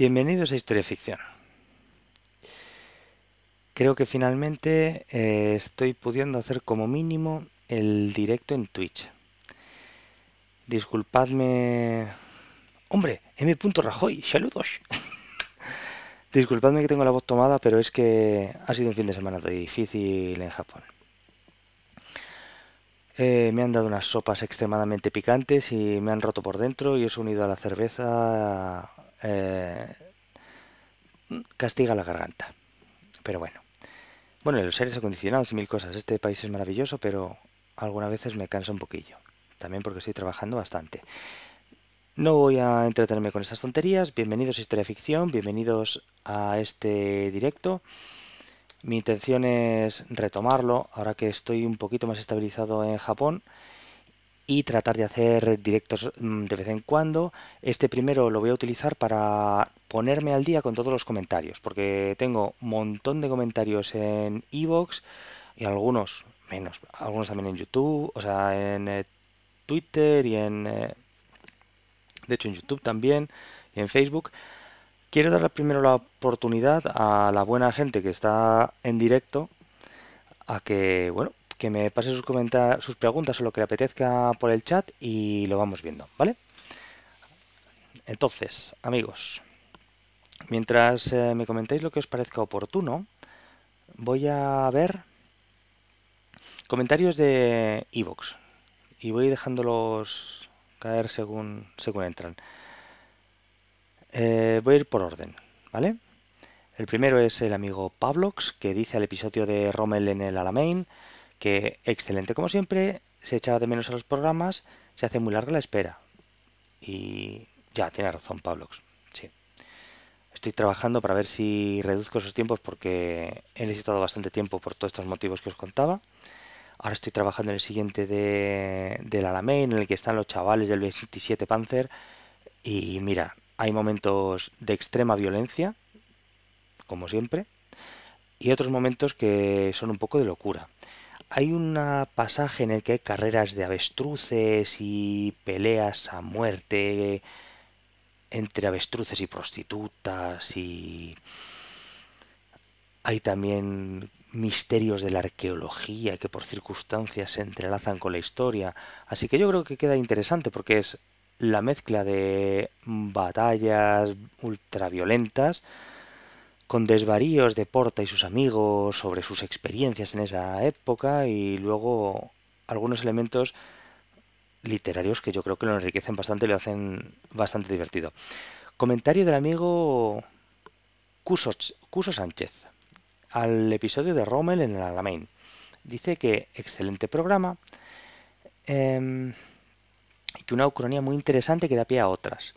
Bienvenidos a Historia Ficción. Creo que finalmente eh, estoy pudiendo hacer como mínimo el directo en Twitch. Disculpadme... Hombre, M. Rajoy, saludos. Disculpadme que tengo la voz tomada, pero es que ha sido un fin de semana difícil en Japón. Eh, me han dado unas sopas extremadamente picantes y me han roto por dentro y he unido a la cerveza eh, castiga la garganta. Pero bueno. Bueno, los aires acondicionados y mil cosas. Este país es maravilloso, pero algunas veces me cansa un poquillo. También porque estoy trabajando bastante. No voy a entretenerme con estas tonterías. Bienvenidos a Historia Ficción, bienvenidos a este directo. Mi intención es retomarlo ahora que estoy un poquito más estabilizado en Japón y tratar de hacer directos mm, de vez en cuando. Este primero lo voy a utilizar para ponerme al día con todos los comentarios, porque tengo un montón de comentarios en Evox y algunos menos, algunos también en YouTube, o sea, en eh, Twitter y en... Eh, de hecho, en YouTube también y en Facebook. Quiero dar primero la oportunidad a la buena gente que está en directo a que, bueno, que me pase sus, sus preguntas o lo que le apetezca por el chat y lo vamos viendo, ¿vale? Entonces, amigos, mientras eh, me comentéis lo que os parezca oportuno, voy a ver comentarios de Evox y voy dejándolos caer según, según entran. Eh, voy a ir por orden, ¿vale? El primero es el amigo Pablox, que dice al episodio de Rommel en el Alamein, que excelente como siempre, se echaba de menos a los programas, se hace muy larga la espera. Y ya, tiene razón Pablox, sí. Estoy trabajando para ver si reduzco esos tiempos porque he necesitado bastante tiempo por todos estos motivos que os contaba. Ahora estoy trabajando en el siguiente de, del Alamein, en el que están los chavales del 27 Panzer. Y mira, hay momentos de extrema violencia, como siempre, y otros momentos que son un poco de locura. Hay un pasaje en el que hay carreras de avestruces y peleas a muerte entre avestruces y prostitutas y hay también misterios de la arqueología que por circunstancias se entrelazan con la historia. Así que yo creo que queda interesante porque es la mezcla de batallas ultraviolentas con desvaríos de Porta y sus amigos sobre sus experiencias en esa época y luego algunos elementos literarios que yo creo que lo enriquecen bastante y lo hacen bastante divertido. Comentario del amigo Cuso, Sánchez al episodio de Rommel en el Alamein. Dice que excelente programa em, y que una ucronía muy interesante que da pie a otras.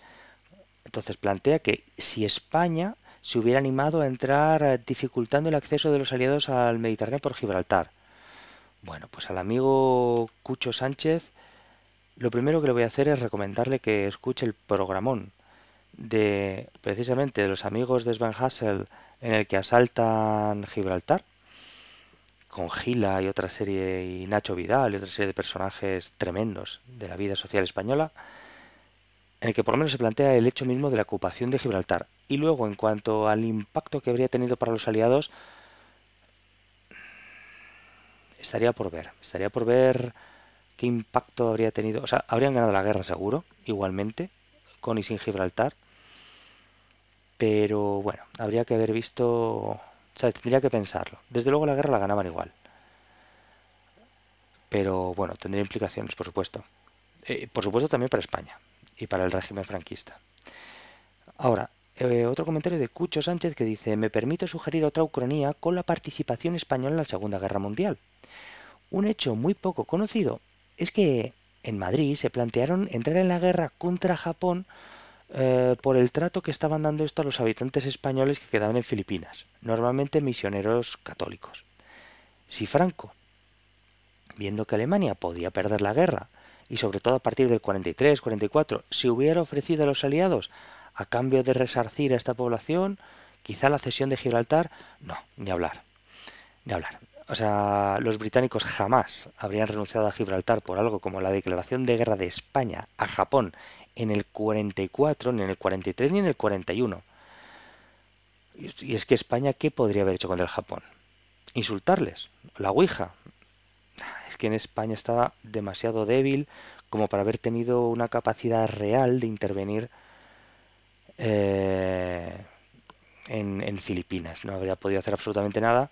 Entonces plantea que si España se hubiera animado a entrar eh, dificultando el acceso de los aliados al Mediterráneo por Gibraltar. Bueno, pues al amigo Cucho Sánchez, lo primero que le voy a hacer es recomendarle que escuche el programón de precisamente de los amigos de Sven Hassel en el que asaltan Gibraltar, con Gila y otra serie, y Nacho Vidal y otra serie de personajes tremendos de la vida social española, en el que por lo menos se plantea el hecho mismo de la ocupación de Gibraltar, y luego, en cuanto al impacto que habría tenido para los aliados, estaría por ver. Estaría por ver qué impacto habría tenido. O sea, habrían ganado la guerra seguro, igualmente, con y sin Gibraltar. Pero bueno, habría que haber visto... O sea, tendría que pensarlo. Desde luego la guerra la ganaban igual. Pero bueno, tendría implicaciones, por supuesto. Eh, por supuesto también para España y para el régimen franquista. Ahora, eh, otro comentario de Cucho Sánchez que dice, me permito sugerir otra ucronía con la participación española en la Segunda Guerra Mundial. Un hecho muy poco conocido es que en Madrid se plantearon entrar en la guerra contra Japón eh, por el trato que estaban dando esto a los habitantes españoles que quedaban en Filipinas, normalmente misioneros católicos. Si Franco, viendo que Alemania podía perder la guerra, y sobre todo a partir del 43-44, se hubiera ofrecido a los aliados a cambio de resarcir a esta población, quizá la cesión de Gibraltar, no, ni hablar, ni hablar. O sea, los británicos jamás habrían renunciado a Gibraltar por algo como la declaración de guerra de España a Japón en el 44, ni en el 43, ni en el 41. Y es que España, ¿qué podría haber hecho contra el Japón? Insultarles, la Ouija. Es que en España estaba demasiado débil como para haber tenido una capacidad real de intervenir eh, en, Filipinas. No habría podido hacer absolutamente nada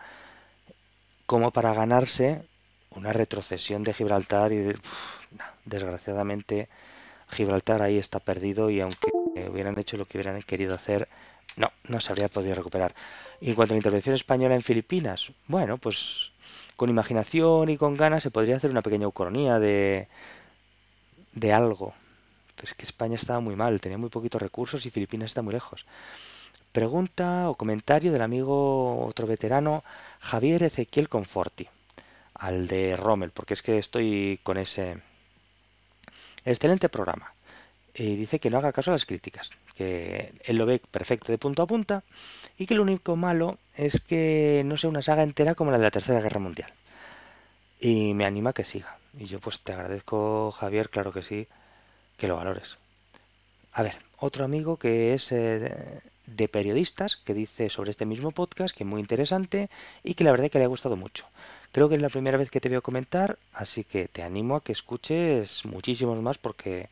como para ganarse una retrocesión de Gibraltar y desgraciadamente Gibraltar ahí está perdido y aunque hubieran hecho lo que hubieran querido hacer, no, no se habría podido recuperar. Y en cuanto a la intervención española en Filipinas, bueno, pues con imaginación y con ganas se podría hacer una pequeña ucronía de, de algo, es que España estaba muy mal, tenía muy poquitos recursos y Filipinas está muy lejos. Pregunta o comentario del amigo otro veterano Javier Ezequiel Conforti, al de Rommel, porque es que estoy con ese excelente programa. Y eh, dice que no haga caso a las críticas, que él lo ve perfecto de punto a punta y que lo único malo es que no sea una saga entera como la de la Tercera Guerra Mundial. Y me anima que siga. Y yo pues te agradezco, Javier, claro que sí, que lo valores. A ver, otro amigo que es eh, de periodistas, que dice sobre este mismo podcast, que es muy interesante y que la verdad que le ha gustado mucho. Creo que es la primera vez que te veo comentar, así que te animo a que escuches muchísimos más porque,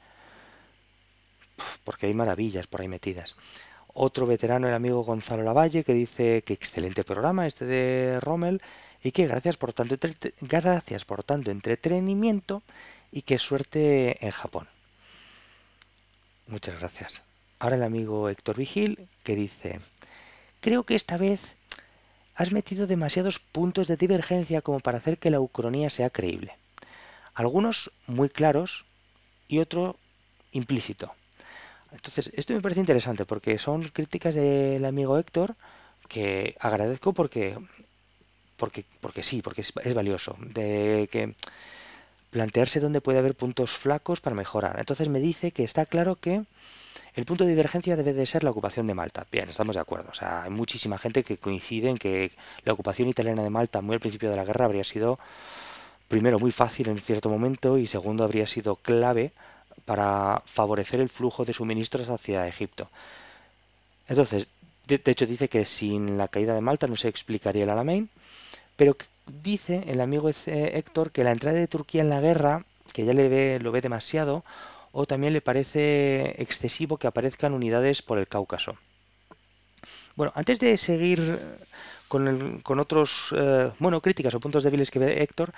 porque hay maravillas por ahí metidas. Otro veterano, el amigo Gonzalo Lavalle, que dice que excelente programa este de Rommel y que gracias por tanto, gracias por tanto entretenimiento y que suerte en Japón. Muchas gracias. Ahora el amigo Héctor Vigil que dice, creo que esta vez has metido demasiados puntos de divergencia como para hacer que la ucronía sea creíble. Algunos muy claros y otro implícito. Entonces, esto me parece interesante porque son críticas del amigo Héctor que agradezco porque porque porque sí, porque es, es valioso de que plantearse dónde puede haber puntos flacos para mejorar. Entonces me dice que está claro que el punto de divergencia debe de ser la ocupación de Malta. Bien, estamos de acuerdo. O sea, hay muchísima gente que coincide en que la ocupación italiana de Malta muy al principio de la guerra habría sido, primero, muy fácil en cierto momento y segundo, habría sido clave para favorecer el flujo de suministros hacia Egipto. Entonces, de, hecho dice que sin la caída de Malta no se explicaría el Alamein, pero Dice el amigo Héctor que la entrada de Turquía en la guerra, que ya le ve, lo ve demasiado, o también le parece excesivo que aparezcan unidades por el Cáucaso. Bueno, antes de seguir eh, con, otros, eh, críticas o puntos débiles que ve Héctor,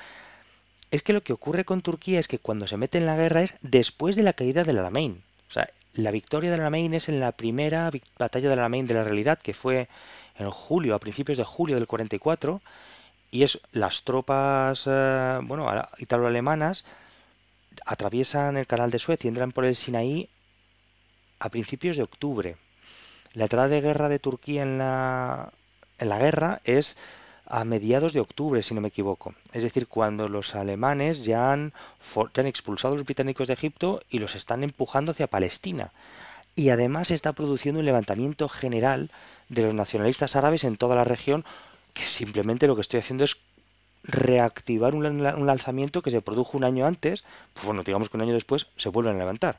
es que lo que ocurre con Turquía es que cuando se mete en la guerra es después de la caída del Alamein. O sea, la victoria del Alamein es en la primera batalla del Alamein de la realidad, que fue en julio, a principios de julio del 44, y es las tropas, eh, bueno, italo-alemanas atraviesan el canal de Suez y entran por el Sinaí a principios de octubre. La entrada de guerra de Turquía en la, en la guerra es a mediados de octubre, si no me equivoco. Es decir, cuando los alemanes ya han, ya han, expulsado a los británicos de Egipto y los están empujando hacia Palestina. Y además está produciendo un levantamiento general de los nacionalistas árabes en toda la región, que simplemente lo que estoy haciendo es reactivar un, lanzamiento que se produjo un año antes, pues bueno, digamos que un año después se vuelven a levantar.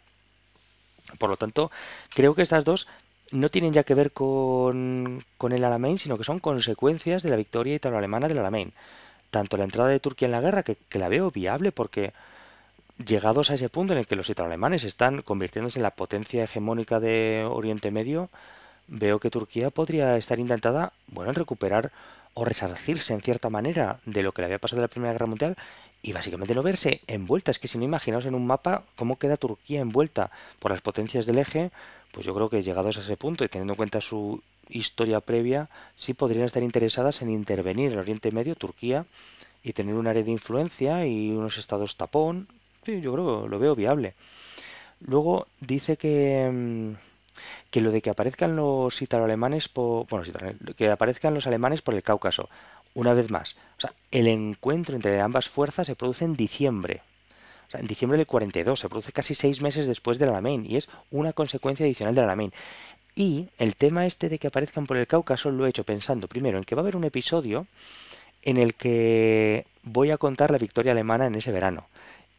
Por lo tanto, creo que estas dos no tienen ya que ver con, con el Alamein, sino que son consecuencias de la victoria italo-alemana del Alamein. Tanto la entrada de Turquía en la guerra, que, que la veo viable porque llegados a ese punto en el que los italo-alemanes están convirtiéndose en la potencia hegemónica de Oriente Medio, veo que Turquía podría estar intentada, bueno, en recuperar o resarcirse en cierta manera de lo que le había pasado en la Primera Guerra Mundial y básicamente no verse envuelta. Es que si no imaginaos en un mapa cómo queda Turquía envuelta por las potencias del eje, pues yo creo que llegados a ese punto y teniendo en cuenta su historia previa, sí podrían estar interesadas en intervenir en Oriente Medio, Turquía, y tener un área de influencia y unos estados tapón. yo creo lo veo viable. Luego dice que mm, que lo de que aparezcan los italo por. Bueno, que aparezcan los alemanes por el Cáucaso. Una vez más, sea, el encuentro entre ambas fuerzas se produce en diciembre. en diciembre del 42, se produce casi seis meses después del Alamein y es una consecuencia adicional del Alamein. Y el tema este de que aparezcan por el Cáucaso lo he hecho pensando primero en que va a haber un episodio en el que voy a contar la victoria alemana en ese verano.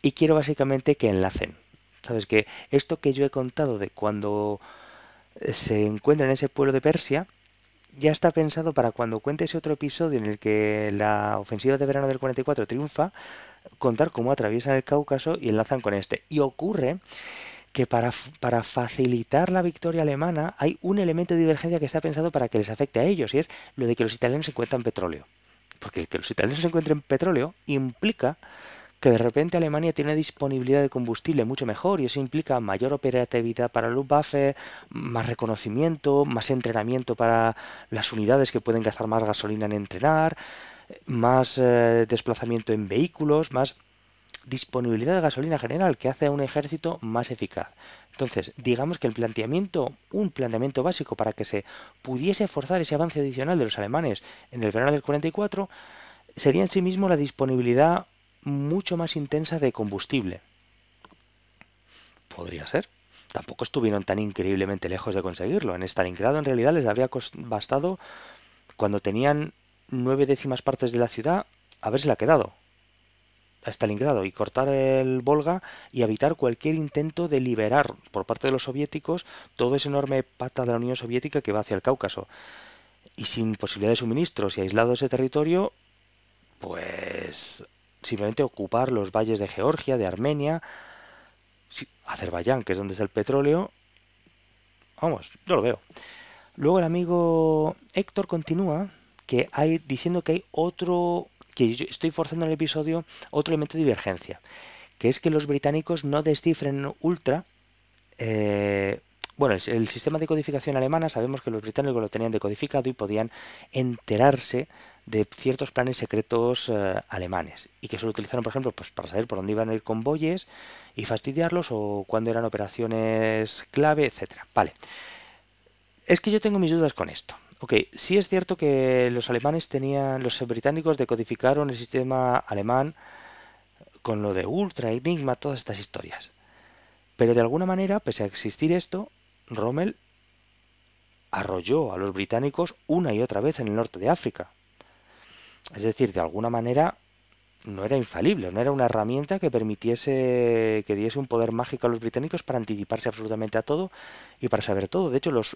Y quiero básicamente que enlacen. ¿Sabes? Que esto que yo he contado de cuando se encuentra en ese pueblo de Persia, ya está pensado para cuando cuente ese otro episodio en el que la ofensiva de verano del 44 triunfa, contar cómo atraviesan el Cáucaso y enlazan con este. Y ocurre que para, para, facilitar la victoria alemana hay un elemento de divergencia que está pensado para que les afecte a ellos, y es lo de que los italianos encuentran petróleo. Porque el que los italianos encuentren petróleo implica que de repente Alemania tiene disponibilidad de combustible mucho mejor y eso implica mayor operatividad para Luftwaffe, más reconocimiento, más entrenamiento para las unidades que pueden gastar más gasolina en entrenar, más eh, desplazamiento en vehículos, más disponibilidad de gasolina general que hace a un ejército más eficaz. Entonces, digamos que el planteamiento, un planteamiento básico para que se pudiese forzar ese avance adicional de los alemanes en el verano del 44, sería en sí mismo la disponibilidad mucho más intensa de combustible. Podría ser. Tampoco estuvieron tan increíblemente lejos de conseguirlo. En Stalingrado en realidad les habría bastado, cuando tenían nueve décimas partes de la ciudad, la quedado a Stalingrado y cortar el Volga y evitar cualquier intento de liberar por parte de los soviéticos todo ese enorme pata de la Unión Soviética que va hacia el Cáucaso. Y sin posibilidad de suministros y aislado ese territorio, pues simplemente ocupar los valles de Georgia, de Armenia, Azerbaiyán, que es donde está el petróleo. Vamos, yo lo veo. Luego el amigo Héctor continúa que hay diciendo que hay otro que yo estoy forzando en el episodio otro elemento de divergencia, que es que los británicos no descifren ultra eh, bueno, el, sistema de codificación alemana sabemos que los británicos lo tenían decodificado y podían enterarse de ciertos planes secretos eh, alemanes y que solo utilizaron, por ejemplo, pues, para saber por dónde iban a ir convoyes y fastidiarlos o cuando eran operaciones clave, etcétera. Vale. Es que yo tengo mis dudas con esto. Ok, sí es cierto que los alemanes tenían, los británicos decodificaron el sistema alemán con lo de Ultra, Enigma, todas estas historias. Pero de alguna manera, pese a existir esto, Rommel arrolló a los británicos una y otra vez en el norte de África. Es decir, de alguna manera no era infalible, no era una herramienta que permitiese, que diese un poder mágico a los británicos para anticiparse absolutamente a todo y para saber todo. De hecho, los,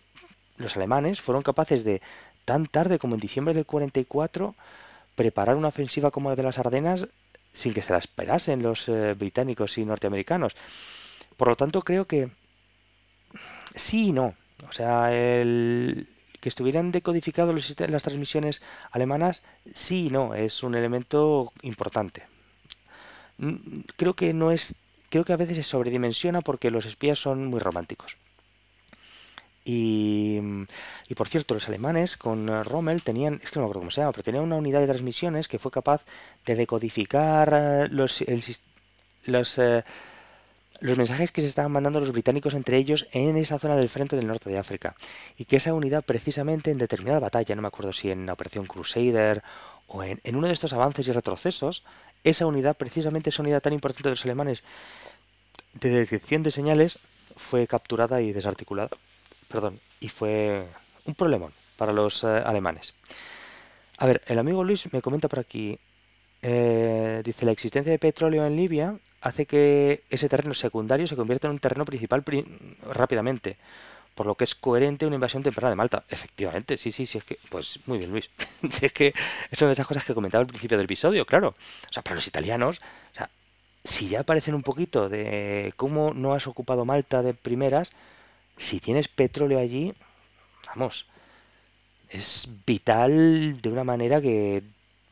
los alemanes fueron capaces de, tan tarde como en diciembre del 44, preparar una ofensiva como la de las Ardenas sin que se la esperasen los eh, británicos y norteamericanos. Por lo tanto, creo que sí y no. O sea, el, que estuvieran decodificados las transmisiones alemanas, sí y no, es un elemento importante. Creo que no es, creo que a veces se sobredimensiona porque los espías son muy románticos. Y, y, por cierto, los alemanes con Rommel tenían, es que no me acuerdo cómo se llama, pero tenían una unidad de transmisiones que fue capaz de decodificar eh, los, eh, los mensajes que se estaban mandando los británicos entre ellos en esa zona del frente del norte de África. Y que esa unidad precisamente en determinada batalla, no me acuerdo si en la Operación Crusader o en, uno de estos avances y retrocesos, esa unidad, precisamente esa unidad tan importante de los alemanes de detección de señales, fue capturada y desarticulada. Perdón, y fue un problemón para los eh, alemanes. A ver, el amigo Luis me comenta por aquí, eh, dice, la existencia de petróleo en Libia hace que ese terreno secundario se convierta en un terreno principal rápidamente, por lo que es coherente una invasión temprana de Malta. Efectivamente, sí, sí, sí, es que, pues muy bien Luis, es que es una de esas cosas que comentaba al principio del episodio, claro. O sea, para los italianos, o sea, si ya aparecen un poquito de cómo no has ocupado Malta de primeras, si tienes petróleo allí, vamos, es vital de una manera que,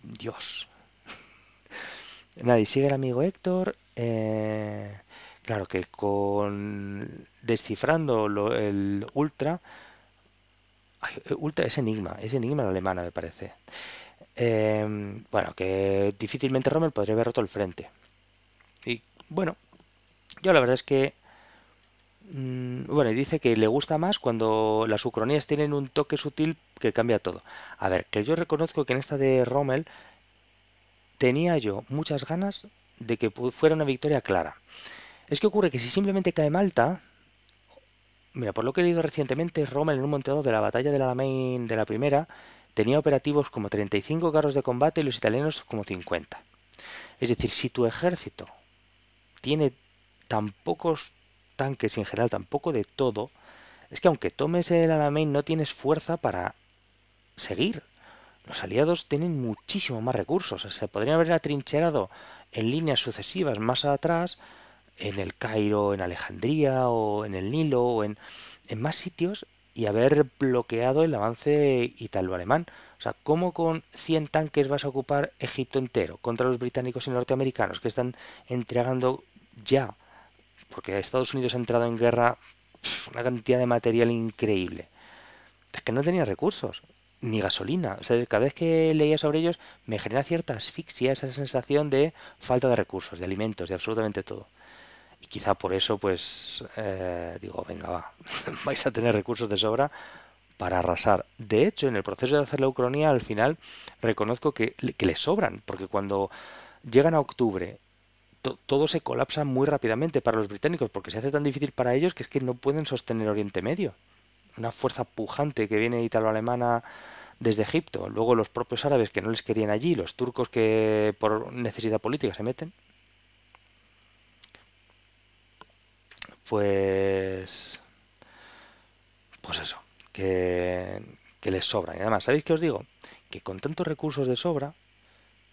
Dios, Nadie, sigue el amigo Héctor. Eh, claro que con descifrando el ultra, eh, ultra es enigma, es enigma la alemana me parece. Em, bueno, que difícilmente Rommel podría haber roto el frente. Y bueno, yo la verdad es que mm, bueno, y dice que le gusta más cuando las ucronías tienen un toque sutil que cambia todo. A ver, que yo reconozco que en esta de Rommel tenía yo muchas ganas de que fuera una victoria clara. Es que ocurre que si simplemente cae Malta, mira, por lo que he leído recientemente, Rommel en un montado de la batalla la Alamein de la primera tenía operativos como 35 carros de combate y los italianos como 50. Es decir, si tu ejército tiene tan pocos tanques en general tan poco de todo, es que aunque tomes el Alamein no tienes fuerza para seguir. Los aliados tienen muchísimo más recursos. se podrían haber atrincherado en líneas sucesivas más atrás, en el Cairo, en Alejandría o en el Nilo o en, más sitios y haber bloqueado el avance italo-alemán. O sea, ¿cómo con 100 tanques vas a ocupar Egipto entero contra los británicos y norteamericanos que están entregando ya? Porque Estados Unidos ha entrado en guerra una cantidad de material increíble. Es que no tenía recursos ni gasolina. O sea, cada vez que leía sobre ellos me genera cierta asfixia, esa sensación de falta de recursos, de alimentos, de absolutamente todo. Y quizá por eso, pues, eh, digo, venga, va, vais a tener recursos de sobra para arrasar. De hecho, en el proceso de hacer la Ucrania, al final, reconozco que, les le sobran, porque cuando llegan a octubre, todo se colapsa muy rápidamente para los británicos, porque se hace tan difícil para ellos que es que no pueden sostener Oriente Medio. Una fuerza pujante que viene italo-alemana desde Egipto, luego los propios árabes que no les querían allí, los turcos que por necesidad política se meten, pues... Pues eso, que, que les sobran. Y además, ¿sabéis qué os digo? Que con tantos recursos de sobra,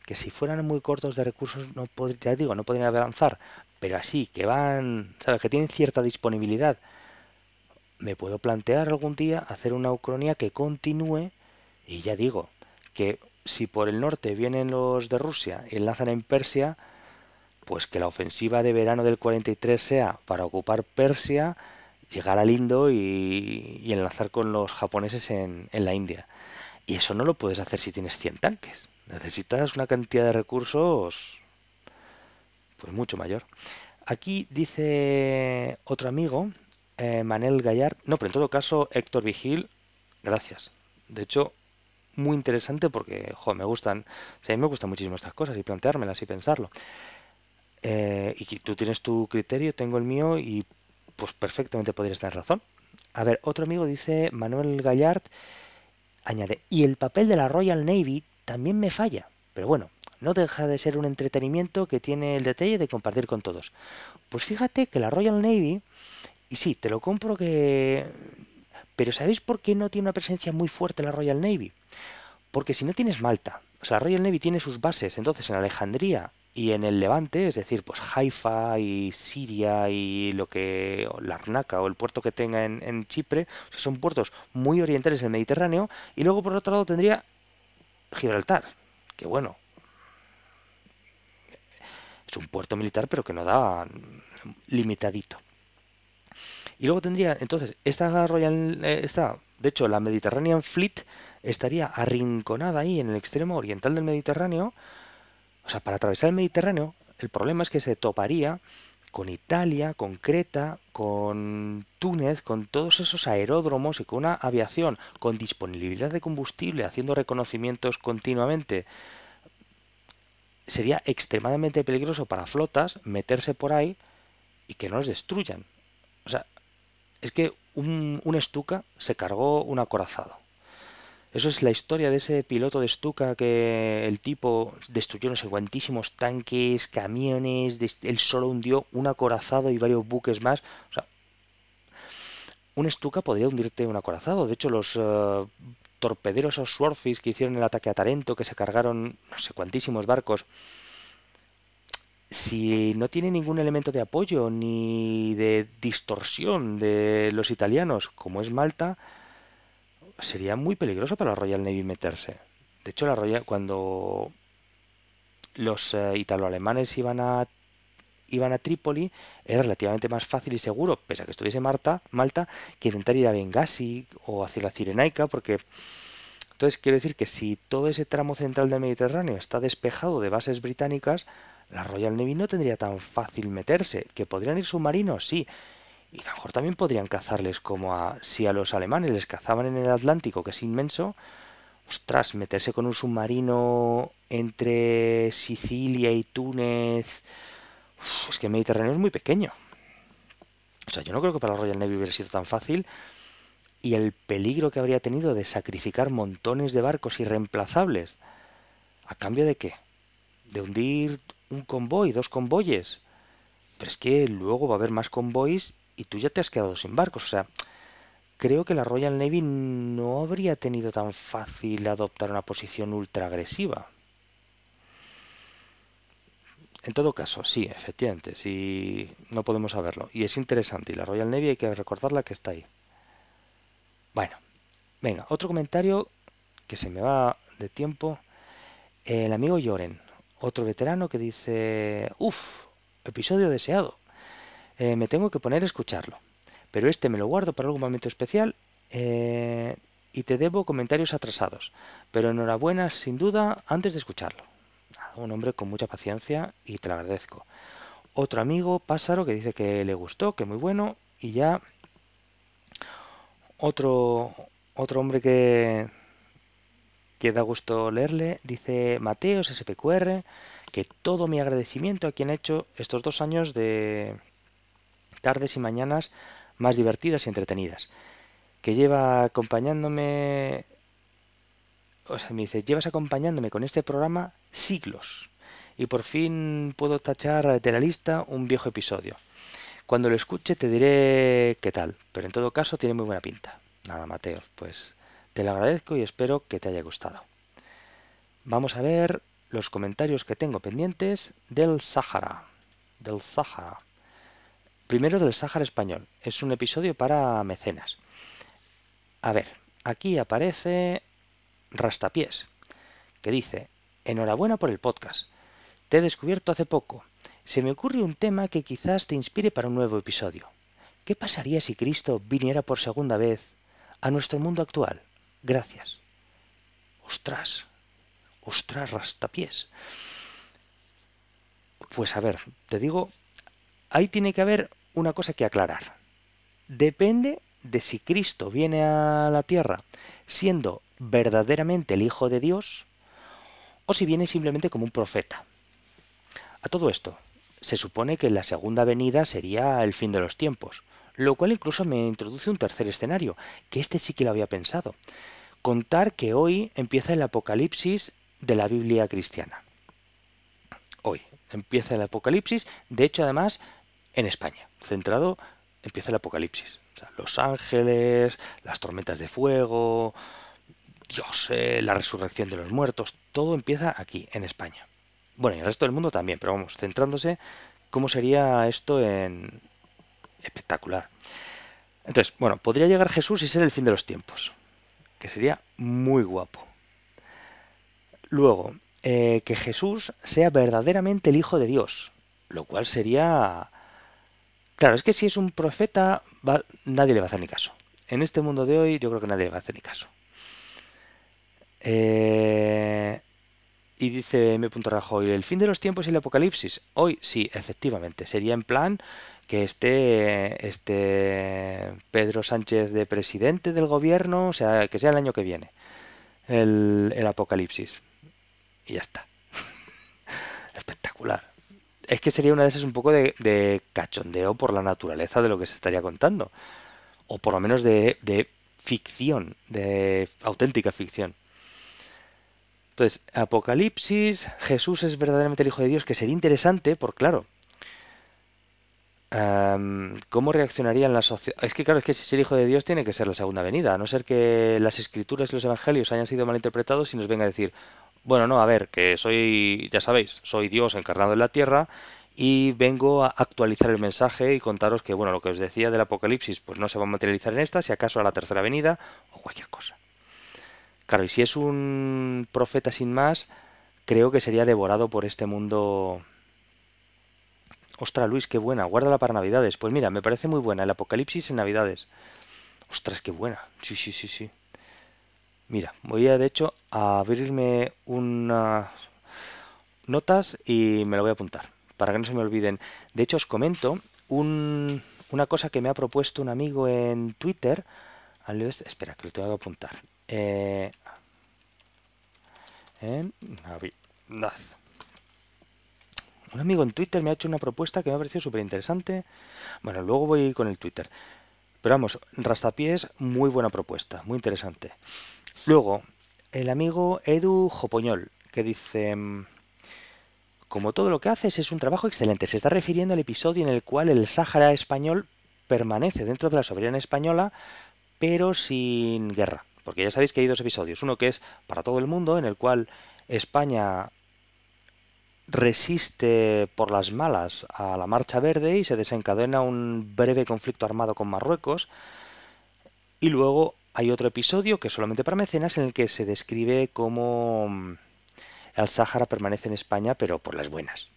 que si fueran muy cortos de recursos no podría, digo, no podrían avanzar, pero así que van, sabes, que tienen cierta disponibilidad. Me puedo plantear algún día hacer una ucronía que continúe y ya digo que si por el norte vienen los de Rusia y enlazan en Persia, pues que la ofensiva de verano del 43 sea para ocupar Persia, llegar al Indo y, enlazar con los japoneses en, la India. Y eso no lo puedes hacer si tienes 100 tanques. Necesitas una cantidad de recursos pues mucho mayor. Aquí dice otro amigo, eh, Manel Gallard. no, pero en todo caso Héctor Vigil, gracias. De hecho, muy interesante porque, jo, me gustan, o a mí me gustan muchísimo estas cosas y planteármelas y pensarlo. Eh, y tú tienes tu criterio, tengo el mío y pues perfectamente podrías tener razón. A ver, otro amigo dice, Manuel Gallard, añade, y el papel de la Royal Navy también me falla, pero bueno, no deja de ser un entretenimiento que tiene el detalle de compartir con todos. Pues fíjate que la Royal Navy, y sí, te lo compro que pero ¿sabéis por qué no tiene una presencia muy fuerte la Royal Navy? Porque si no tienes Malta, o sea, la Royal Navy tiene sus bases, entonces en Alejandría y en el Levante, es decir, pues Haifa y Siria y lo que o Larnaca o el puerto que tenga en, Chipre, o sea, son puertos muy orientales del Mediterráneo, y luego por otro lado tendría Gibraltar, que bueno, es un puerto militar pero que no da mm, limitadito. Y luego tendría, entonces, esta Royal, eh, esta, de hecho, la Mediterranean Fleet estaría arrinconada ahí en el extremo oriental del Mediterráneo. O sea, para atravesar el Mediterráneo, el problema es que se toparía con Italia, con Creta, con Túnez, con todos esos aeródromos y con una aviación con disponibilidad de combustible, haciendo reconocimientos continuamente, sería extremadamente peligroso para flotas meterse por ahí y que no los destruyan. O sea, es que un, estuca se cargó un acorazado. Eso es la historia de ese piloto de estuca que el tipo destruyó no sé cuantísimos tanques, camiones, él solo hundió un acorazado y varios buques más. O sea, un Stuka podría hundirte un acorazado. De hecho, los eh, torpederos o Swordfish que hicieron el ataque a Tarento, que se cargaron no sé cuantísimos barcos, si no tiene ningún elemento de apoyo ni de distorsión de los italianos, como es Malta, sería muy peligroso para la Royal Navy meterse. De hecho, la Royal, cuando los eh, italo-alemanes iban a, iban a Trípoli, era relativamente más fácil y seguro, pese a que estuviese Marta, Malta, que intentar ir a Benghazi o hacia la Cirenaica, porque entonces quiero decir que si todo ese tramo central del Mediterráneo está despejado de bases británicas, la Royal Navy no tendría tan fácil meterse, que podrían ir submarinos, sí. Y a lo mejor también podrían cazarles como si a los alemanes les cazaban en el Atlántico, que es inmenso. Ostras, meterse con un submarino entre Sicilia y Túnez. es que el Mediterráneo es muy pequeño. O sea, yo no creo que para la Royal Navy hubiera sido tan fácil. Y el peligro que habría tenido de sacrificar montones de barcos irreemplazables. ¿A cambio de qué? De hundir un convoy, dos convoyes. Pero es que luego va a haber más convoys y tú ya te has quedado sin barcos. O sea, creo que la Royal Navy no habría tenido tan fácil adoptar una posición ultra agresiva. En todo caso, sí, efectivamente, Si no podemos saberlo. Y es interesante, y la Royal Navy hay que recordarla que está ahí. Bueno, venga, otro comentario que se me va de tiempo. El amigo Lloren otro veterano que dice, uff, episodio deseado. Eh, me tengo que poner a escucharlo. Pero este me lo guardo para algún momento especial eh, y te debo comentarios atrasados. Pero enhorabuena, sin duda, antes de escucharlo. Un hombre con mucha paciencia y te lo agradezco. Otro amigo, Pásaro, que dice que le gustó, que muy bueno. Y ya otro, otro hombre que que da gusto leerle, dice Mateos SPQR, que todo mi agradecimiento a quien ha hecho estos dos años de tardes y mañanas más divertidas y entretenidas, que lleva acompañándome, o sea, me dice, llevas acompañándome con este programa siglos, y por fin puedo tachar de la lista un viejo episodio. Cuando lo escuche te diré qué tal, pero en todo caso tiene muy buena pinta. Nada, Mateos, pues te lo agradezco y espero que te haya gustado. Vamos a ver los comentarios que tengo pendientes del Sahara. Del Sahara. Primero del Sahara español. Es un episodio para mecenas. A ver, aquí aparece Rastapiés, que dice, enhorabuena por el podcast. Te he descubierto hace poco. Se me ocurre un tema que quizás te inspire para un nuevo episodio. ¿Qué pasaría si Cristo viniera por segunda vez a nuestro mundo actual? gracias. Ostras, ostras, rastapiés. Pues a ver, te digo, ahí tiene que haber una cosa que aclarar. Depende de si Cristo viene a la tierra siendo verdaderamente el Hijo de Dios o si viene simplemente como un profeta. A todo esto, se supone que la segunda venida sería el fin de los tiempos. Lo cual incluso me introduce un tercer escenario, que este sí que lo había pensado. Contar que hoy empieza el apocalipsis de la Biblia cristiana. Hoy empieza el apocalipsis, de hecho además en España, centrado, empieza el apocalipsis. los ángeles, las tormentas de fuego, Dios, eh, la resurrección de los muertos, todo empieza aquí, en España. Bueno, y el resto del mundo también, pero vamos, centrándose, ¿cómo sería esto en, espectacular. Entonces, bueno, podría llegar Jesús y ser el fin de los tiempos, que sería muy guapo. Luego, eh, que Jesús sea verdaderamente el Hijo de Dios, lo cual sería... Claro, es que si es un profeta, nadie le va a hacer ni caso. En este mundo de hoy yo creo que nadie le va a hacer ni caso. Eh, y dice M. el fin de los tiempos y el apocalipsis. Hoy sí, efectivamente, sería en plan que esté, este Pedro Sánchez de presidente del gobierno, o sea, que sea el año que viene, el, apocalipsis. Y ya está. Espectacular. Es que sería una de esas un poco de, cachondeo por la naturaleza de lo que se estaría contando. O por lo menos de, de ficción, de auténtica ficción. Entonces, Apocalipsis, Jesús es verdaderamente el Hijo de Dios, que sería interesante, por claro, Em, ¿Cómo reaccionarían las sociedades? Es que claro, es que si es el Hijo de Dios tiene que ser la segunda venida, a no ser que las escrituras y los evangelios hayan sido malinterpretados y nos venga a decir, bueno, no, a ver, que soy, ya sabéis, soy Dios encarnado en la tierra y vengo a actualizar el mensaje y contaros que, bueno, lo que os decía del Apocalipsis, pues no se va a materializar en esta, si acaso a la tercera venida o cualquier cosa. Claro, y si es un profeta sin más, creo que sería devorado por este mundo Ostras, Luis, qué buena, guárdala para Navidades. Pues mira, me parece muy buena, el Apocalipsis en Navidades. Ostras, qué buena. Sí, sí, sí, sí. Mira, voy a de hecho a abrirme unas notas y me lo voy a apuntar, para que no se me olviden. De hecho, os comento una cosa que me ha propuesto un amigo en Twitter. Este, espera, que lo tengo que apuntar. Eh, en Navidad un amigo en Twitter me ha hecho una propuesta que me ha parecido súper interesante. Bueno, luego voy con el Twitter. Pero vamos, Rastapiés, muy buena propuesta, muy interesante. Luego, el amigo Edu Jopoñol, que dice... Como todo lo que haces es un trabajo excelente, se está refiriendo al episodio en el cual el Sáhara español permanece dentro de la soberanía española, pero sin guerra. Porque ya sabéis que hay dos episodios. Uno que es para todo el mundo, en el cual España resiste por las malas a la Marcha Verde y se desencadena un breve conflicto armado con Marruecos. Y luego hay otro episodio que es solamente para mecenas en el que se describe cómo mm, el Sáhara permanece en España pero por las buenas.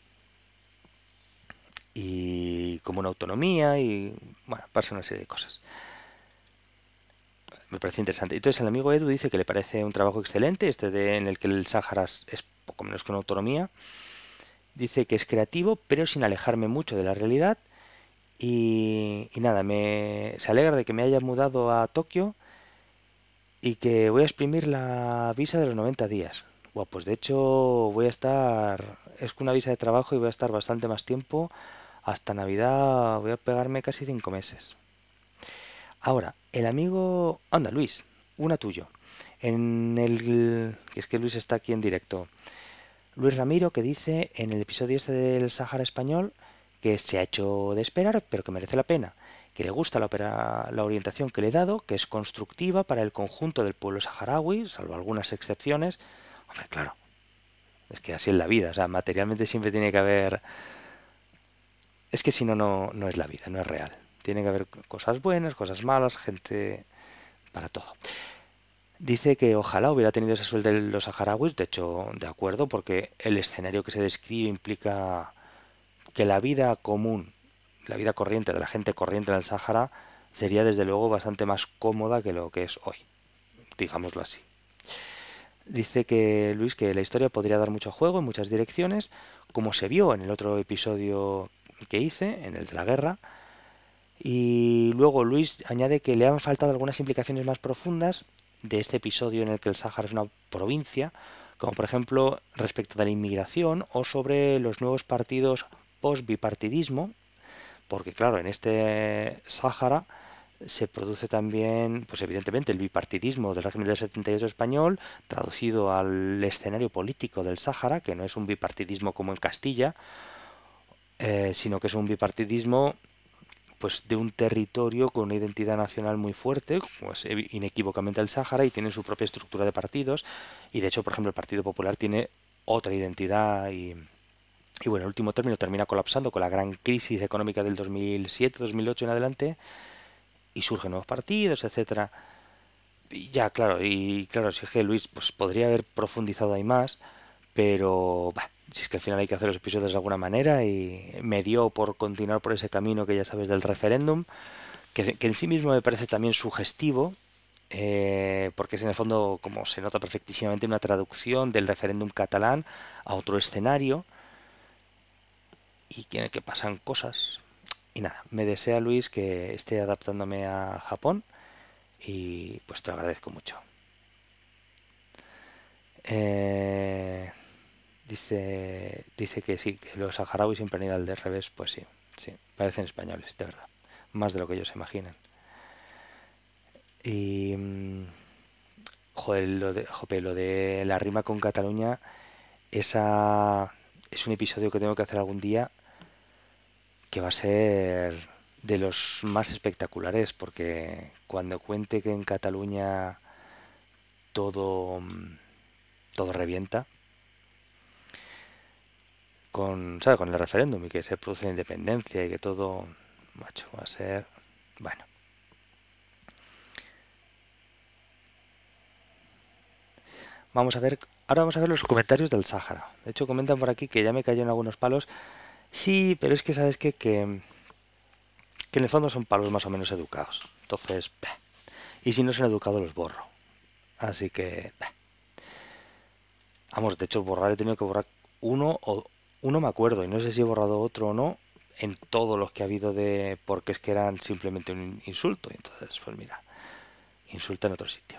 Y como una autonomía y bueno, pasa una serie de cosas me parece interesante. Entonces el amigo Edu dice que le parece un trabajo excelente, este de, en el que el Sáhara es poco menos que una autonomía. Dice que es creativo, pero sin alejarme mucho de la realidad. Y, nada, me, se alegra de que me haya mudado a Tokio y que voy a exprimir la visa de los 90 días. Bueno, pues de hecho voy a estar, es una visa de trabajo y voy a estar bastante más tiempo. Hasta Navidad voy a pegarme casi 5 meses. Ahora, el amigo... Anda, Luis, una tuyo. En el... Es que Luis está aquí en directo. Luis Ramiro que dice en el episodio este del Sahara español que se ha hecho de esperar, pero que merece la pena, que le gusta la, la orientación que le he dado, que es constructiva para el conjunto del pueblo saharaui, salvo algunas excepciones. Hombre, claro, es que así es la vida, o sea, materialmente siempre tiene que haber... Es que si no, no, no es la vida, no es real. Tiene que haber cosas buenas, cosas malas, gente para todo. Dice que ojalá hubiera tenido esa de los saharauis, de hecho, de acuerdo, porque el escenario que se describe implica que la vida común, la vida corriente de la gente corriente en el Sahara, sería desde luego bastante más cómoda que lo que es hoy, digámoslo así. Dice que Luis que la historia podría dar mucho juego en muchas direcciones, como se vio en el otro episodio que hice, en el de la guerra, y luego Luis añade que le han faltado algunas implicaciones más profundas de este episodio en el que el Sáhara es una provincia, como por ejemplo respecto de la inmigración o sobre los nuevos partidos post-bipartidismo, porque claro, en este Sáhara se produce también, pues evidentemente, el bipartidismo del régimen del 78 español, traducido al escenario político del Sáhara, que no es un bipartidismo como en Castilla, eh, sino que es un bipartidismo pues de un territorio con una identidad nacional muy fuerte, pues inequívocamente el Sáhara, y tiene su propia estructura de partidos. Y de hecho, por ejemplo, el Partido Popular tiene otra identidad y, y bueno, el último término termina colapsando con la gran crisis económica del 2007-2008 en adelante y surgen nuevos partidos, etcétera. ya, claro, y claro, si es Luis pues podría haber profundizado ahí más, pero si es que al final hay que hacer los episodios de alguna manera y me dio por continuar por ese camino que ya sabes del referéndum, que, en sí mismo me parece también sugestivo, eh, porque es en el fondo, como se nota perfectísimamente, una traducción del referéndum catalán a otro escenario y en que pasan cosas. Y nada, me desea Luis que esté adaptándome a Japón y pues te lo agradezco mucho. Eh... Dice, dice que sí, que los saharauis siempre han ido al de revés. Pues sí, sí, parecen españoles, de verdad. Más de lo que ellos se imaginan. Y. Mm, joder, lo de, lo de la rima con Cataluña, esa es un episodio que tengo que hacer algún día que va a ser de los más espectaculares porque cuando cuente que en Cataluña todo mm, todo revienta con, el referéndum y que se produce la independencia y que todo, macho, va a ser, bueno. Vamos a ver, ahora vamos a ver los comentarios del Sáhara. De hecho, comentan por aquí que ya me cayeron algunos palos. Sí, pero es que sabes que, que, en el fondo son palos más o menos educados. Entonces, y si no son educados los borro. Así que, vamos, de hecho borrar he tenido que borrar uno o, uno me acuerdo, y no sé si he borrado otro o no, en todos los que ha habido de porque es que eran simplemente un insulto. Y entonces, pues mira, insulta en otro sitio.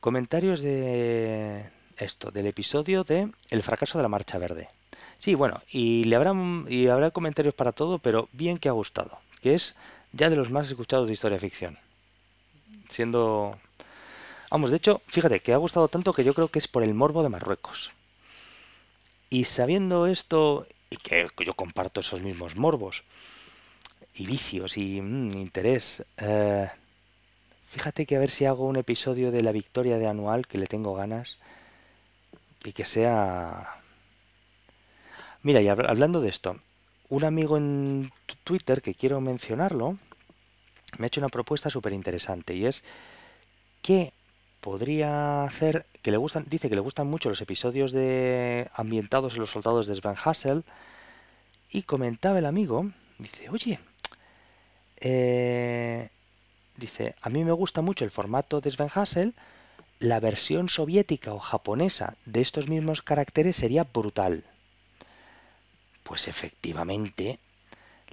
Comentarios de esto, del episodio de El fracaso de la marcha verde. Sí, bueno, y le habrá, y habrá comentarios para todo, pero bien que ha gustado, que es ya de los más escuchados de historia ficción. Siendo. Vamos, de hecho, fíjate que ha gustado tanto que yo creo que es por el morbo de Marruecos. Y sabiendo esto, y que yo comparto esos mismos morbos, y vicios, y mm, interés, eh, fíjate que a ver si hago un episodio de la victoria de anual, que le tengo ganas, y que sea... Mira, y hablando de esto, un amigo en Twitter, que quiero mencionarlo, me ha hecho una propuesta súper interesante, y es que podría hacer que le gustan dice que le gustan mucho los episodios de ambientados en los soldados de Sven Hassel y comentaba el amigo dice oye eh, dice a mí me gusta mucho el formato de Sven Hassel la versión soviética o japonesa de estos mismos caracteres sería brutal pues efectivamente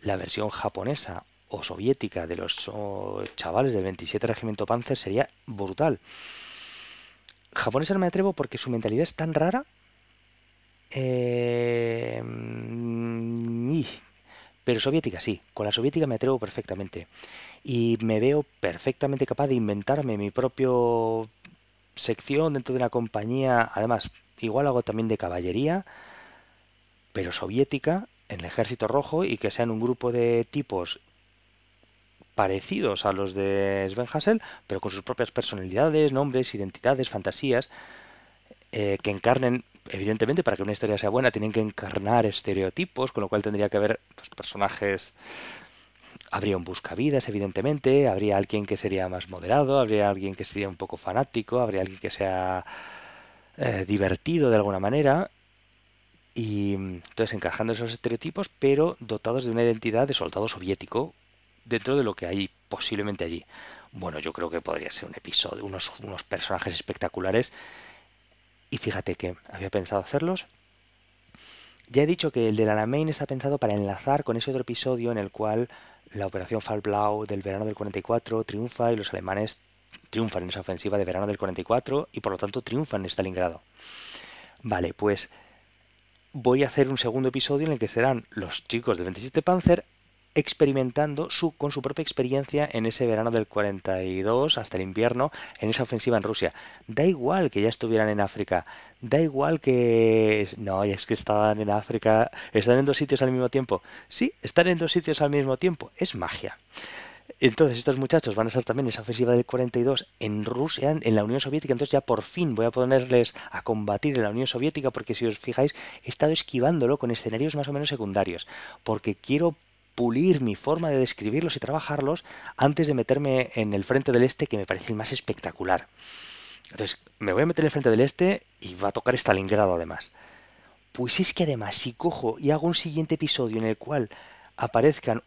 la versión japonesa o soviética de los chavales del 27 Regimiento Panzer sería brutal. Japonesa no me atrevo porque su mentalidad es tan rara. Eh, pero soviética sí, con la soviética me atrevo perfectamente. Y me veo perfectamente capaz de inventarme mi propio sección dentro de una compañía. Además, igual hago también de caballería, pero soviética en el ejército rojo y que sean un grupo de tipos parecidos a los de Sven Hassel, pero con sus propias personalidades, nombres, identidades, fantasías, eh, que encarnen, evidentemente, para que una historia sea buena, tienen que encarnar estereotipos, con lo cual tendría que haber pues, personajes habría un buscavidas, evidentemente, habría alguien que sería más moderado, habría alguien que sería un poco fanático, habría alguien que sea eh, divertido de alguna manera. Y mm, entonces encajando esos estereotipos, pero dotados de una identidad de soldado soviético dentro de lo que hay posiblemente allí. Bueno, yo creo que podría ser un episodio, unos, personajes espectaculares. Y fíjate que había pensado hacerlos. Ya he dicho que el de la main está pensado para enlazar con ese otro episodio en el cual la operación Blau del verano del 44 triunfa y los alemanes triunfan en esa ofensiva de verano del 44 y por lo tanto triunfan en Stalingrado. Vale, pues voy a hacer un segundo episodio en el que serán los chicos del 27 Panzer experimentando con su propia experiencia en ese verano del 42 hasta el invierno, en esa ofensiva en Rusia. Da igual que ya estuvieran en África, da igual que... No, es que estaban en África, están en dos sitios al mismo tiempo. Sí, están en dos sitios al mismo tiempo, es magia. Entonces estos muchachos van a estar también en esa ofensiva del 42 en Rusia, en la Unión Soviética, entonces ya por fin voy a ponerles a combatir en la Unión Soviética porque si os fijáis he estado esquivándolo con escenarios más o menos secundarios, porque quiero pulir mi forma de describirlos y trabajarlos antes de meterme en el frente del este, que me parece el más espectacular. Entonces, me voy a meter en el frente del este y va a tocar Stalingrado además. Pues es que además, si cojo y hago un siguiente episodio en el cual aparezcan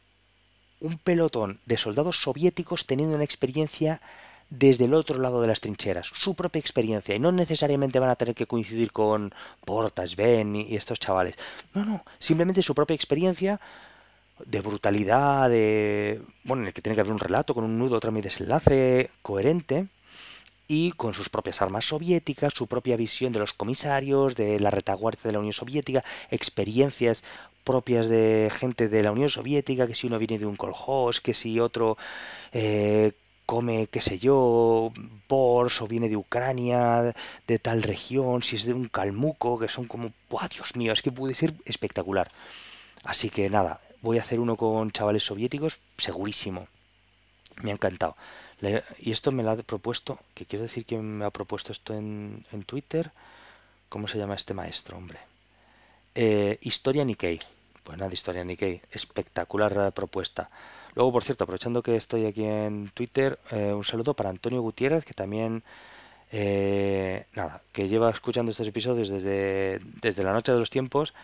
un pelotón de soldados soviéticos teniendo una experiencia desde el otro lado de las trincheras, su propia experiencia, y no necesariamente van a tener que coincidir con Portas, Ben y estos chavales. No, no, simplemente su propia experiencia de brutalidad, de, bueno, en el que tiene que haber un relato con un nudo, trama mi desenlace coherente, y con sus propias armas soviéticas, su propia visión de los comisarios, de la retaguardia de la Unión Soviética, experiencias propias de gente de la Unión Soviética, que si uno viene de un kolhoz, que si otro eh, come, qué sé yo, Bors o viene de Ucrania, de tal región, si es de un Calmuco, que son como, ¡buah, Dios mío! Es que puede ser espectacular. Así que nada, Voy a hacer uno con chavales soviéticos, segurísimo. Me ha encantado. y esto me lo ha propuesto, que quiero decir que me ha propuesto esto en, Twitter. ¿Cómo se llama este maestro, hombre? Eh, Historia Nikkei. Pues nada, Historia Nikkei. Espectacular propuesta. Luego, por cierto, aprovechando que estoy aquí en Twitter, eh, un saludo para Antonio Gutiérrez, que también... Eh, nada, que lleva escuchando estos episodios desde, desde la noche de los tiempos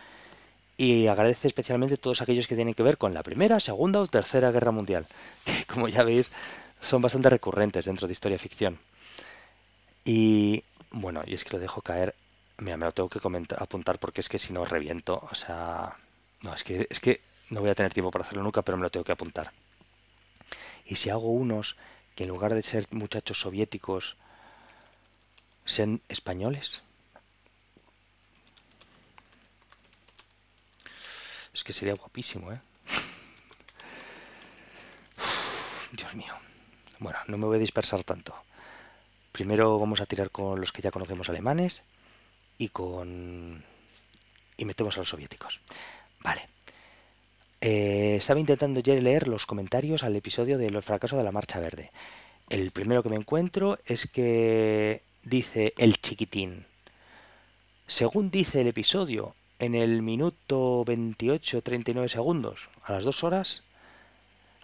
y agradece especialmente todos aquellos que tienen que ver con la Primera, Segunda o Tercera Guerra Mundial, que como ya veis son bastante recurrentes dentro de historia ficción. Y bueno, y es que lo dejo caer, mira, me lo tengo que apuntar porque es que si no reviento, o sea, no, es que, es que no voy a tener tiempo para hacerlo nunca, pero me lo tengo que apuntar. Y si hago unos que en lugar de ser muchachos soviéticos, sean españoles, Es que sería guapísimo, ¿eh? Dios mío. Bueno, no me voy a dispersar tanto. Primero vamos a tirar con los que ya conocemos alemanes y con... y metemos a los soviéticos. Vale. Eh, estaba intentando ya leer los comentarios al episodio de los fracasos de la Marcha Verde. El primero que me encuentro es que dice el chiquitín. Según dice el episodio, en el minuto 28-39 segundos, a las dos horas,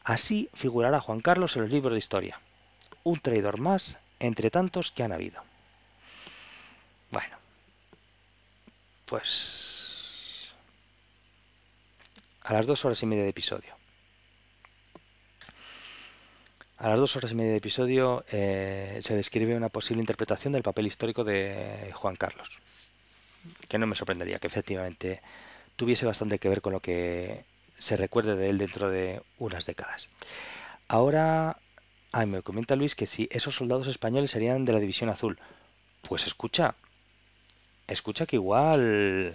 así figurará Juan Carlos en los libros de historia. Un traidor más entre tantos que han habido. Bueno, pues a las dos horas y media de episodio. A las dos horas y media de episodio eh, se describe una posible interpretación del papel histórico de Juan Carlos que no me sorprendería que efectivamente tuviese bastante que ver con lo que se recuerde de él dentro de unas décadas. Ahora, me comenta Luis que si esos soldados españoles serían de la División Azul. Pues escucha, escucha que igual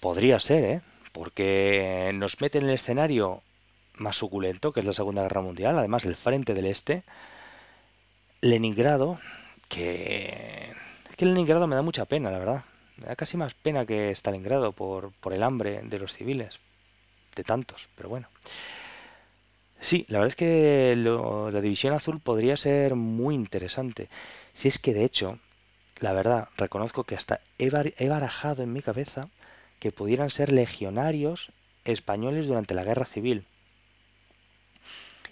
podría ser, ¿eh? Porque nos mete en el escenario más suculento, que es la Segunda Guerra Mundial, además el frente del Este, Leningrado, que... que Leningrado me da mucha pena, la verdad. Da casi más pena que Stalingrado por, por el hambre de los civiles. De tantos, pero bueno. Sí, la verdad es que la División Azul podría ser muy interesante. Si es que de hecho, la verdad, reconozco que hasta he, he barajado en mi cabeza que pudieran ser legionarios españoles durante la Guerra Civil.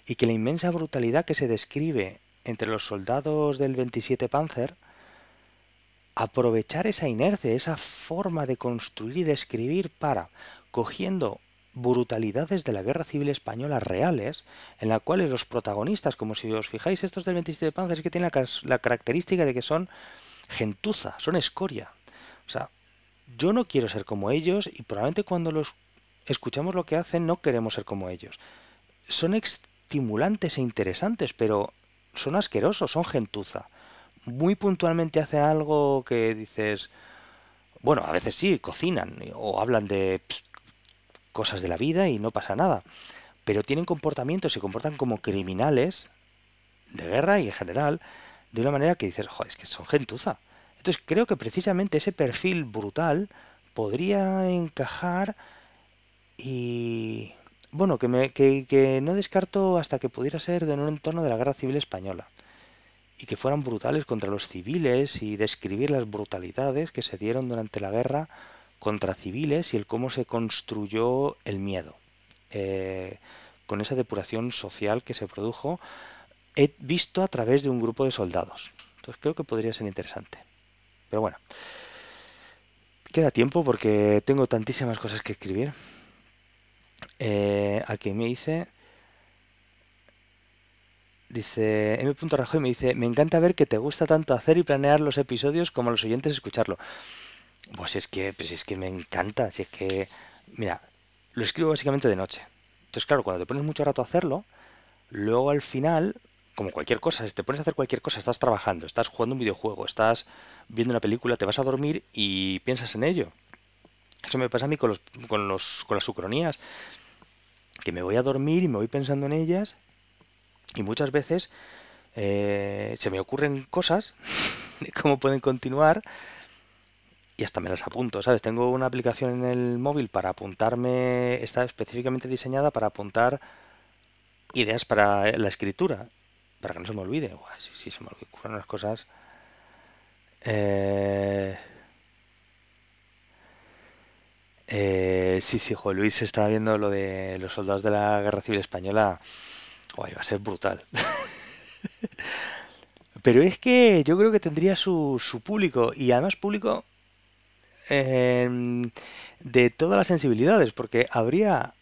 Y que la inmensa brutalidad que se describe entre los soldados del 27 Panzer aprovechar esa inercia, esa forma de construir, y de escribir para, cogiendo brutalidades de la Guerra Civil Española reales, en la cuales los protagonistas, como si os fijáis, estos del 27 de panza, es que tienen la, la característica de que son gentuza, son escoria. O sea, yo no quiero ser como ellos y probablemente cuando los escuchamos lo que hacen no queremos ser como ellos. Son estimulantes e interesantes, pero son asquerosos, son gentuza muy puntualmente hace algo que dices, bueno, a veces sí, cocinan o hablan de cosas de la vida y no pasa nada, pero tienen comportamientos, se comportan como criminales de guerra y en general, de una manera que dices, joder, es que son gentuza. Entonces creo que precisamente ese perfil brutal podría encajar y bueno, que, me, que, que, no descarto hasta que pudiera ser de un entorno de la Guerra Civil Española y que fueran brutales contra los civiles y describir las brutalidades que se dieron durante la guerra contra civiles y el cómo se construyó el miedo. Eh, con esa depuración social que se produjo, he visto a través de un grupo de soldados. Entonces creo que podría ser interesante. Pero bueno, queda tiempo porque tengo tantísimas cosas que escribir. Eh, aquí me dice... Dice M. Rajoy me dice, me encanta ver que te gusta tanto hacer y planear los episodios como a los oyentes escucharlo. Pues es que, pues es que me encanta, si es que, mira, lo escribo básicamente de noche. Entonces, claro, cuando te pones mucho rato a hacerlo, luego al final, como cualquier cosa, si te pones a hacer cualquier cosa, estás trabajando, estás jugando un videojuego, estás viendo una película, te vas a dormir y piensas en ello. Eso me pasa a mí con, los, con, los, con las sucronías. que me voy a dormir y me voy pensando en ellas y muchas veces eh, se me ocurren cosas de cómo pueden continuar y hasta me las apunto, ¿sabes? Tengo una aplicación en el móvil para apuntarme, está específicamente diseñada para apuntar ideas para la escritura, para que no se me olvide. si sí, se me ocurren unas cosas. si eh, eh, sí, sí, Luis estaba viendo lo de los soldados de la Guerra Civil Española va a ser brutal. Pero es que yo creo que tendría su, público y además público em, de todas las sensibilidades, porque habría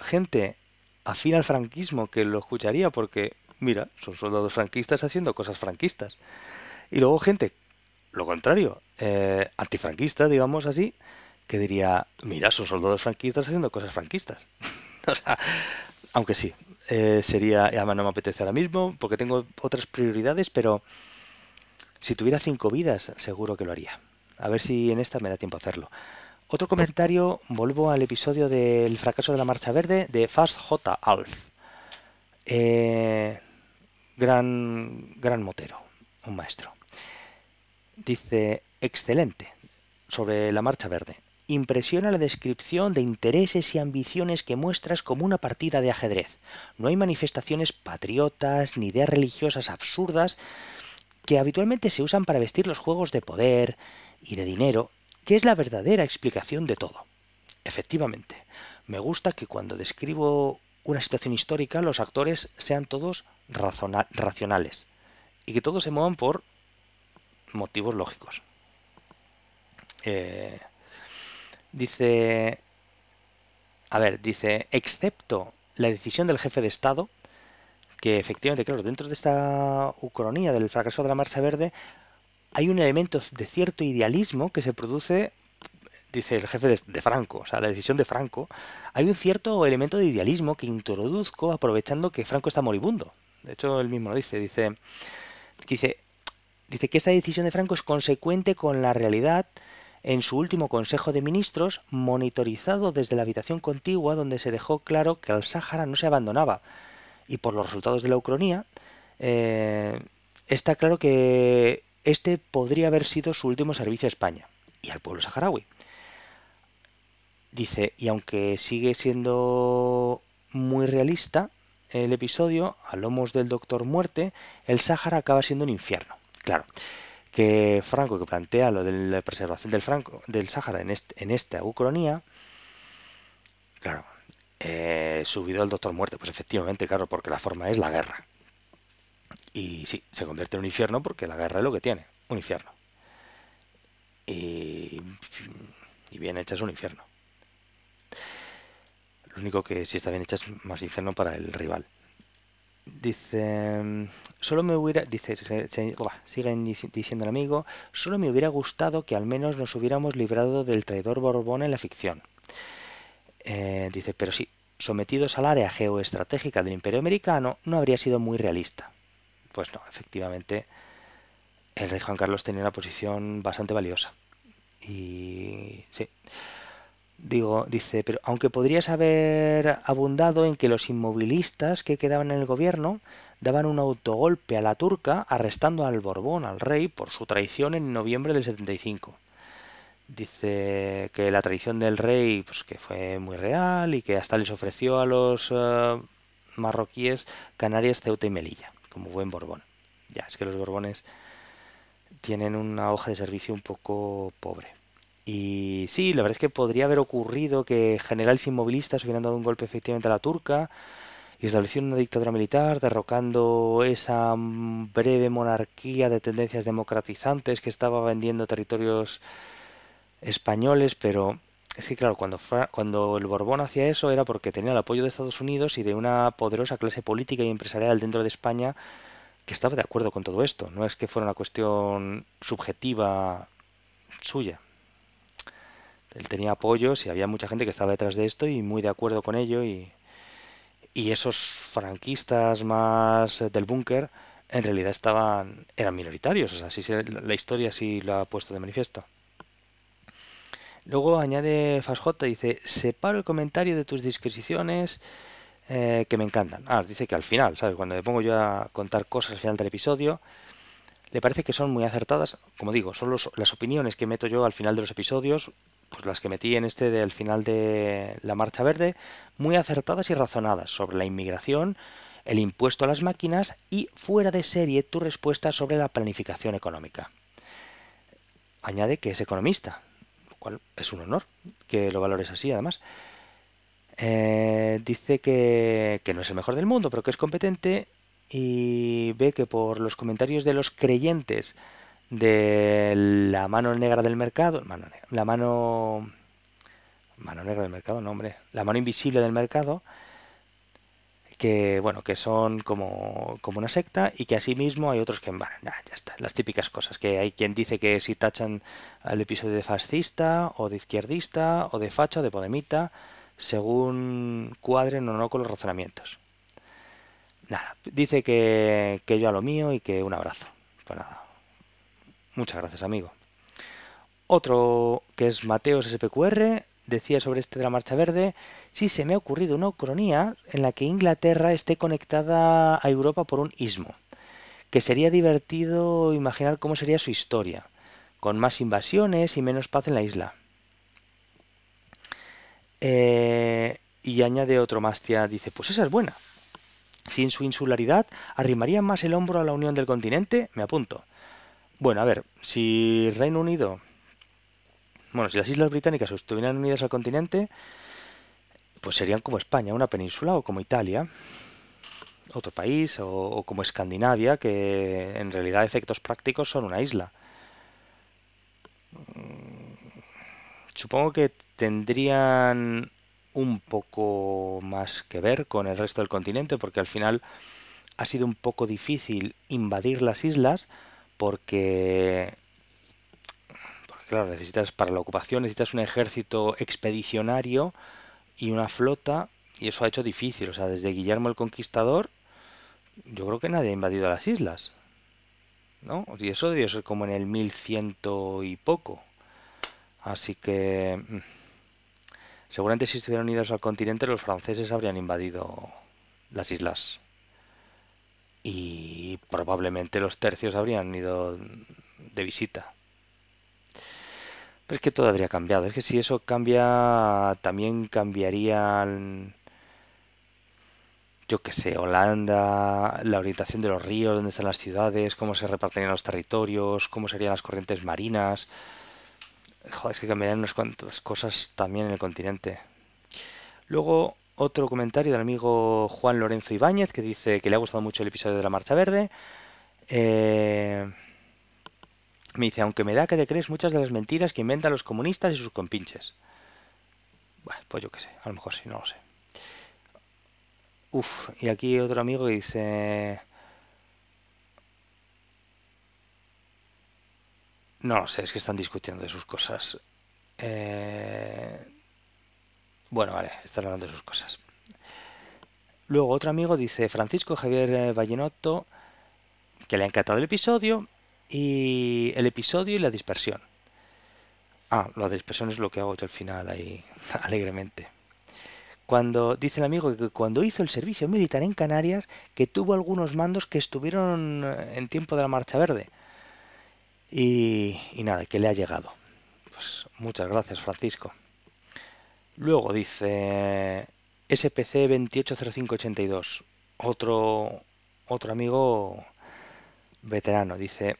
gente afín al franquismo que lo escucharía porque, mira, son soldados franquistas haciendo cosas franquistas. Y luego gente, lo contrario, eh, antifranquista, digamos así, que diría, mira, son soldados franquistas haciendo cosas franquistas. o sea, aunque sí, eh, sería, además ah, no me apetece ahora mismo, porque tengo otras prioridades, pero si tuviera cinco vidas, seguro que lo haría. A ver si en esta me da tiempo a hacerlo. Otro comentario, vuelvo al episodio del fracaso de la Marcha Verde de Fast J. Alf. Eh, gran, gran motero, un maestro. Dice, excelente, sobre la Marcha Verde. Impresiona la descripción de intereses y ambiciones que muestras como una partida de ajedrez. No hay manifestaciones patriotas ni ideas religiosas absurdas que habitualmente se usan para vestir los juegos de poder y de dinero, que es la verdadera explicación de todo. Efectivamente, me gusta que cuando describo una situación histórica los actores sean todos racionales y que todos se muevan por motivos lógicos. Eh, Dice, a ver, dice, excepto la decisión del jefe de Estado, que efectivamente, claro, dentro de esta ucronía del fracaso de la Marcha Verde, hay un elemento de cierto idealismo que se produce, dice el jefe de, Franco, o sea, la decisión de Franco, hay un cierto elemento de idealismo que introduzco aprovechando que Franco está moribundo. De hecho, él mismo lo dice, dice, dice, dice que esta decisión de Franco es consecuente con la realidad en su último Consejo de Ministros, monitorizado desde la habitación contigua donde se dejó claro que el Sáhara no se abandonaba. Y por los resultados de la Ucrania, eh, está claro que este podría haber sido su último servicio a España y al pueblo saharaui. Dice, y aunque sigue siendo muy realista el episodio, a lomos del Doctor Muerte, el Sáhara acaba siendo un infierno. Claro, que Franco que plantea lo de la preservación del Franco del Sáhara en, esta ucronía, claro, eh, subido el Doctor Muerte, pues efectivamente, claro, porque la forma es la guerra. Y sí, se convierte en un infierno porque la guerra es lo que tiene, un infierno. Y, y bien hecha es un infierno. Lo único que si está bien hecha es más infierno para el rival. Dice, solo me hubiera, dice, siguen diciendo el amigo, solo me hubiera gustado que al menos nos hubiéramos librado del traidor Borbón en la ficción. Eh, dice, pero sí, sometidos al área geoestratégica del Imperio Americano, no habría sido muy realista. Pues no, efectivamente, el rey Juan Carlos tenía una posición bastante valiosa. Y sí. Digo, dice, pero aunque podrías haber abundado en que los inmovilistas que quedaban en el gobierno daban un autogolpe a la turca arrestando al Borbón, al rey, por su traición en noviembre del 75. Dice que la traición del rey pues que fue muy real y que hasta les ofreció a los eh, marroquíes Canarias, Ceuta y Melilla, como buen Borbón. Ya, es que los Borbones tienen una hoja de servicio un poco pobre. Y sí, la verdad es que podría haber ocurrido que generales inmovilistas hubieran dado un golpe efectivamente a la turca y establecieron una dictadura militar, derrocando esa breve monarquía de tendencias democratizantes que estaba vendiendo territorios españoles, pero es que claro, cuando, cuando el Borbón hacía eso era porque tenía el apoyo de Estados Unidos y de una poderosa clase política y empresarial dentro de España que estaba de acuerdo con todo esto, no es que fuera una cuestión subjetiva suya él tenía apoyos y había mucha gente que estaba detrás de esto y muy de acuerdo con ello y, esos franquistas más eh, del búnker en realidad estaban eran minoritarios, o sea, la historia sí lo ha puesto de manifiesto. Luego añade Fasjota, dice, separo el comentario de tus disquisiciones eh, que me encantan. Ah, dice que al final, ¿sabes? Cuando me pongo yo a contar cosas al final del episodio, le parece que son muy acertadas. Como digo, son las opiniones que meto yo al final de los episodios, pues las que metí en este del final de la Marcha Verde, muy acertadas y razonadas sobre la inmigración, el impuesto a las máquinas y fuera de serie tu respuesta sobre la planificación económica. Añade que es economista, lo cual es un honor que lo valores así además. Eh, dice que, que no es el mejor del mundo, pero que es competente y ve que por los comentarios de los creyentes de la mano negra del mercado, la mano mano negra del mercado, nombre la mano invisible del mercado, que bueno, que son como, una secta y que asimismo hay otros que van, ya está, las típicas cosas, que hay quien dice que si tachan al episodio de fascista o de izquierdista o de facha o de podemita, según cuadren o no con los razonamientos. Nada, dice que, que yo a lo mío y que un abrazo. Pues nada, Muchas gracias, amigo. Otro que es Mateos SPQR decía sobre este de la Marcha Verde, si se me ha ocurrido una cronía en la que Inglaterra esté conectada a Europa por un istmo, que sería divertido imaginar cómo sería su historia, con más invasiones y menos paz en la isla. Eh, y añade otro Mastia, dice, pues esa es buena. Sin su insularidad, arrimaría más el hombro a la unión del continente, me apunto. Bueno, a ver, si Reino Unido, bueno, si las islas británicas estuvieran unidas al continente, pues serían como España, una península, o como Italia, otro país, o, como Escandinavia, que en realidad efectos prácticos son una isla. Mm, supongo que tendrían un poco más que ver con el resto del continente, porque al final ha sido un poco difícil invadir las islas, porque, claro, necesitas para la ocupación necesitas un ejército expedicionario y una flota y eso ha hecho difícil, o sea, desde Guillermo el Conquistador yo creo que nadie ha invadido las islas. ¿No? Y eso debió ser como en el 1100 y poco. Así que mm, seguramente si estuvieran unidos al continente los franceses habrían invadido las islas y probablemente los tercios habrían ido de visita. Pero es que todo habría cambiado. Es que si eso cambia, también cambiarían, yo qué sé, Holanda, la orientación de los ríos, dónde están las ciudades, cómo se repartirían los territorios, cómo serían las corrientes marinas. Joder, es que cambiarían unas cuantas cosas también en el continente. Luego, otro comentario del amigo Juan Lorenzo Ibáñez que dice que le ha gustado mucho el episodio de la Marcha Verde. Eh, me dice, aunque me da que te crees muchas de las mentiras que inventan los comunistas y sus compinches. Bueno, pues yo qué sé, a lo mejor sí, no lo sé. Uf, y aquí otro amigo que dice... No sé, es que están discutiendo de sus cosas. Eh... Bueno, vale, están hablando de sus cosas. Luego otro amigo dice, Francisco Javier eh, Vallenotto, que le ha encantado el episodio, y el episodio y la dispersión. Ah, la dispersión es lo que hago yo al final ahí alegremente. Cuando dice el amigo que cuando hizo el servicio militar en Canarias, que tuvo algunos mandos que estuvieron eh, en tiempo de la Marcha Verde. y nada, que le ha llegado. Pues muchas gracias, Francisco. Luego dice SPC 280582, otro, otro amigo veterano, dice,